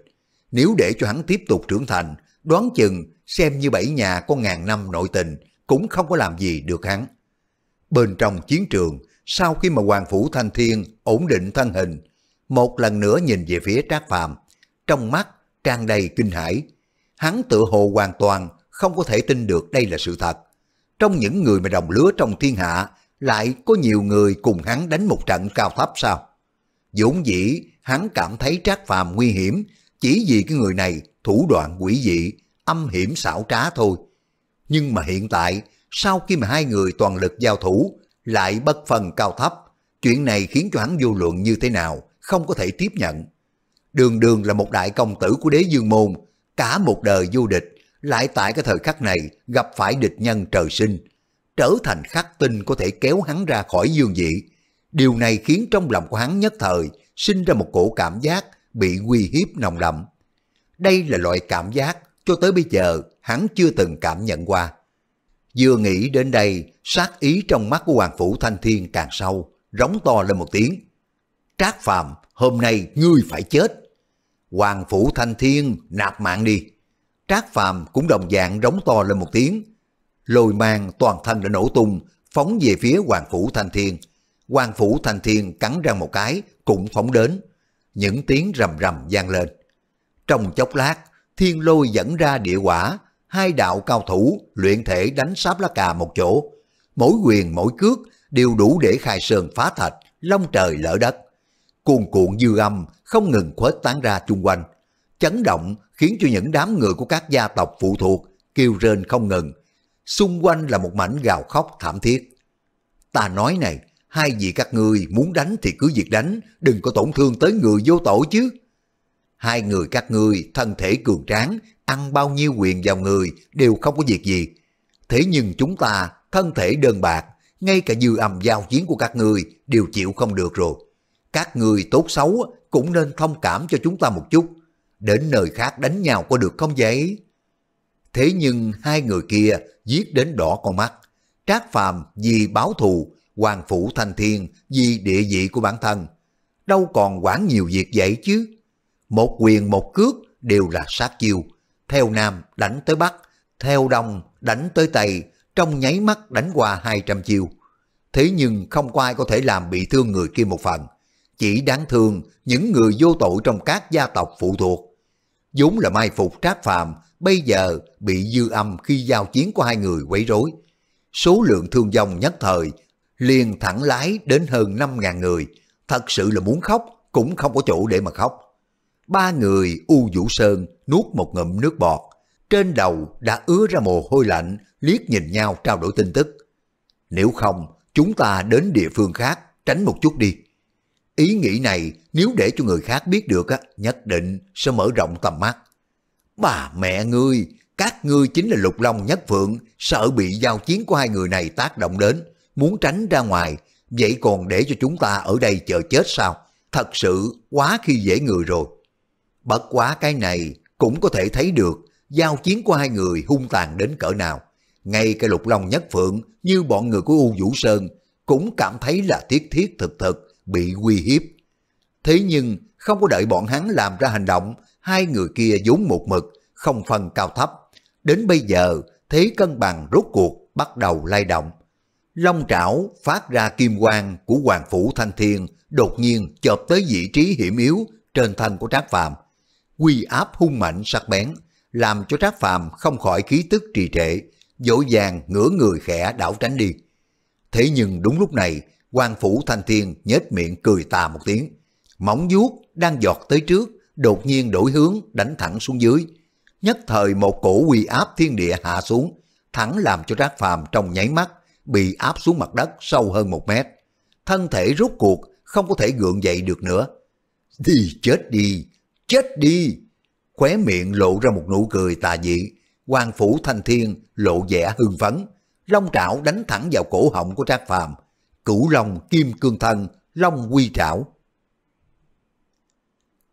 [SPEAKER 1] Nếu để cho hắn tiếp tục trưởng thành, đoán chừng xem như bảy nhà có ngàn năm nội tình, cũng không có làm gì được hắn. Bên trong chiến trường, sau khi mà Hoàng Phủ Thanh Thiên ổn định thân hình, một lần nữa nhìn về phía Trác Phàm trong mắt tràn đầy kinh hãi hắn tự hồ hoàn toàn không có thể tin được đây là sự thật trong những người mà đồng lứa trong thiên hạ lại có nhiều người cùng hắn đánh một trận cao thấp sao dũng dĩ hắn cảm thấy trác phàm nguy hiểm chỉ vì cái người này thủ đoạn quỷ dị âm hiểm xảo trá thôi nhưng mà hiện tại sau khi mà hai người toàn lực giao thủ lại bất phần cao thấp. Chuyện này khiến cho hắn vô luận như thế nào, không có thể tiếp nhận. Đường đường là một đại công tử của đế dương môn, cả một đời vô địch, lại tại cái thời khắc này gặp phải địch nhân trời sinh, trở thành khắc tinh có thể kéo hắn ra khỏi dương dị. Điều này khiến trong lòng của hắn nhất thời sinh ra một cổ cảm giác bị uy hiếp nồng đậm. Đây là loại cảm giác cho tới bây giờ hắn chưa từng cảm nhận qua. Vừa nghĩ đến đây, sát ý trong mắt của Hoàng Phủ Thanh Thiên càng sâu, rống to lên một tiếng. Trác Phàm hôm nay ngươi phải chết. Hoàng Phủ Thanh Thiên nạp mạng đi. Trác Phàm cũng đồng dạng rống to lên một tiếng. Lôi mang toàn thân đã nổ tung, phóng về phía Hoàng Phủ Thanh Thiên. Hoàng Phủ Thanh Thiên cắn ra một cái, cũng phóng đến. Những tiếng rầm rầm vang lên. Trong chốc lát, thiên lôi dẫn ra địa quả, hai đạo cao thủ luyện thể đánh sáp lá cà một chỗ. Mỗi quyền mỗi cước đều đủ để khai sơn phá thạch, long trời lỡ đất. Cuồn cuộn dư âm không ngừng khuếch tán ra chung quanh. Chấn động khiến cho những đám người của các gia tộc phụ thuộc kêu rên không ngừng. Xung quanh là một mảnh gào khóc thảm thiết. Ta nói này, hai vị các ngươi muốn đánh thì cứ việc đánh, đừng có tổn thương tới người vô tội chứ. Hai người các ngươi thân thể cường tráng, ăn bao nhiêu quyền vào người đều không có việc gì. Thế nhưng chúng ta, thân thể đơn bạc, ngay cả dư âm giao chiến của các người đều chịu không được rồi. Các người tốt xấu cũng nên thông cảm cho chúng ta một chút. Đến nơi khác đánh nhau có được không vậy? Thế nhưng hai người kia giết đến đỏ con mắt. Trác Phàm vì báo thù, Hoàng Phủ Thanh Thiên vì địa vị của bản thân. Đâu còn quản nhiều việc vậy chứ. Một quyền một cước đều là sát chiêu, theo Nam đánh tới Bắc, theo Đông đánh tới Tây, trong nháy mắt đánh qua 200 chiêu. Thế nhưng không có ai có thể làm bị thương người kia một phần. Chỉ đáng thương những người vô tội trong các gia tộc phụ thuộc. vốn là mai phục trác phàm, bây giờ bị dư âm khi giao chiến của hai người quấy rối. Số lượng thương vong nhất thời liền thẳng lái đến hơn 5.000 người. Thật sự là muốn khóc, cũng không có chỗ để mà khóc. Ba người U Vũ Sơn nuốt một ngụm nước bọt. Trên đầu đã ứa ra mồ hôi lạnh, liếc nhìn nhau trao đổi tin tức. Nếu không, chúng ta đến địa phương khác, tránh một chút đi. Ý nghĩ này nếu để cho người khác biết được nhất định sẽ mở rộng tầm mắt. Bà mẹ ngươi, các ngươi chính là lục long nhất phượng, sợ bị giao chiến của hai người này tác động đến, muốn tránh ra ngoài, vậy còn để cho chúng ta ở đây chờ chết sao? Thật sự quá khi dễ người rồi. Bất quá cái này cũng có thể thấy được giao chiến của hai người hung tàn đến cỡ nào. Ngay cái lục long nhất phượng như bọn người của U Vũ Sơn cũng cảm thấy là thiết thiết thực thực bị uy hiếp. Thế nhưng không có đợi bọn hắn làm ra hành động, hai người kia vốn một mực, không phân cao thấp. Đến bây giờ, thế cân bằng rốt cuộc bắt đầu lay động. Long trảo phát ra kim quang của Hoàng Phủ Thanh Thiên đột nhiên chộp tới vị trí hiểm yếu trên thân của Trác Phàm quy áp hung mạnh sắc bén, làm cho Trác Phàm không khỏi khí tức trì trệ, dỗ dàng ngửa người khẽ đảo tránh đi. Thế nhưng đúng lúc này, quan phủ thanh thiên nhếch miệng cười tà một tiếng. Móng vuốt đang giọt tới trước, đột nhiên đổi hướng đánh thẳng xuống dưới. Nhất thời một cổ quy áp thiên địa hạ xuống, thẳng làm cho Trác Phàm trong nháy mắt bị áp xuống mặt đất sâu hơn một mét. Thân thể rốt cuộc không có thể gượng dậy được nữa. đi chết đi, chết đi. Khóe miệng lộ ra một nụ cười tà dị, quan phủ thanh thiên lộ vẻ hưng phấn. Long trảo đánh thẳng vào cổ họng của Trác Phàm, cửu long kim cương thân, long quy trảo.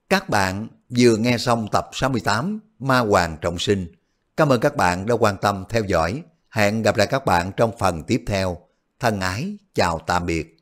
[SPEAKER 1] Các bạn vừa nghe xong tập 68 Ma Hoàng Trọng Sinh. Cảm ơn các bạn đã quan tâm theo dõi. Hẹn gặp lại các bạn trong phần tiếp theo. Thân ái, chào tạm biệt.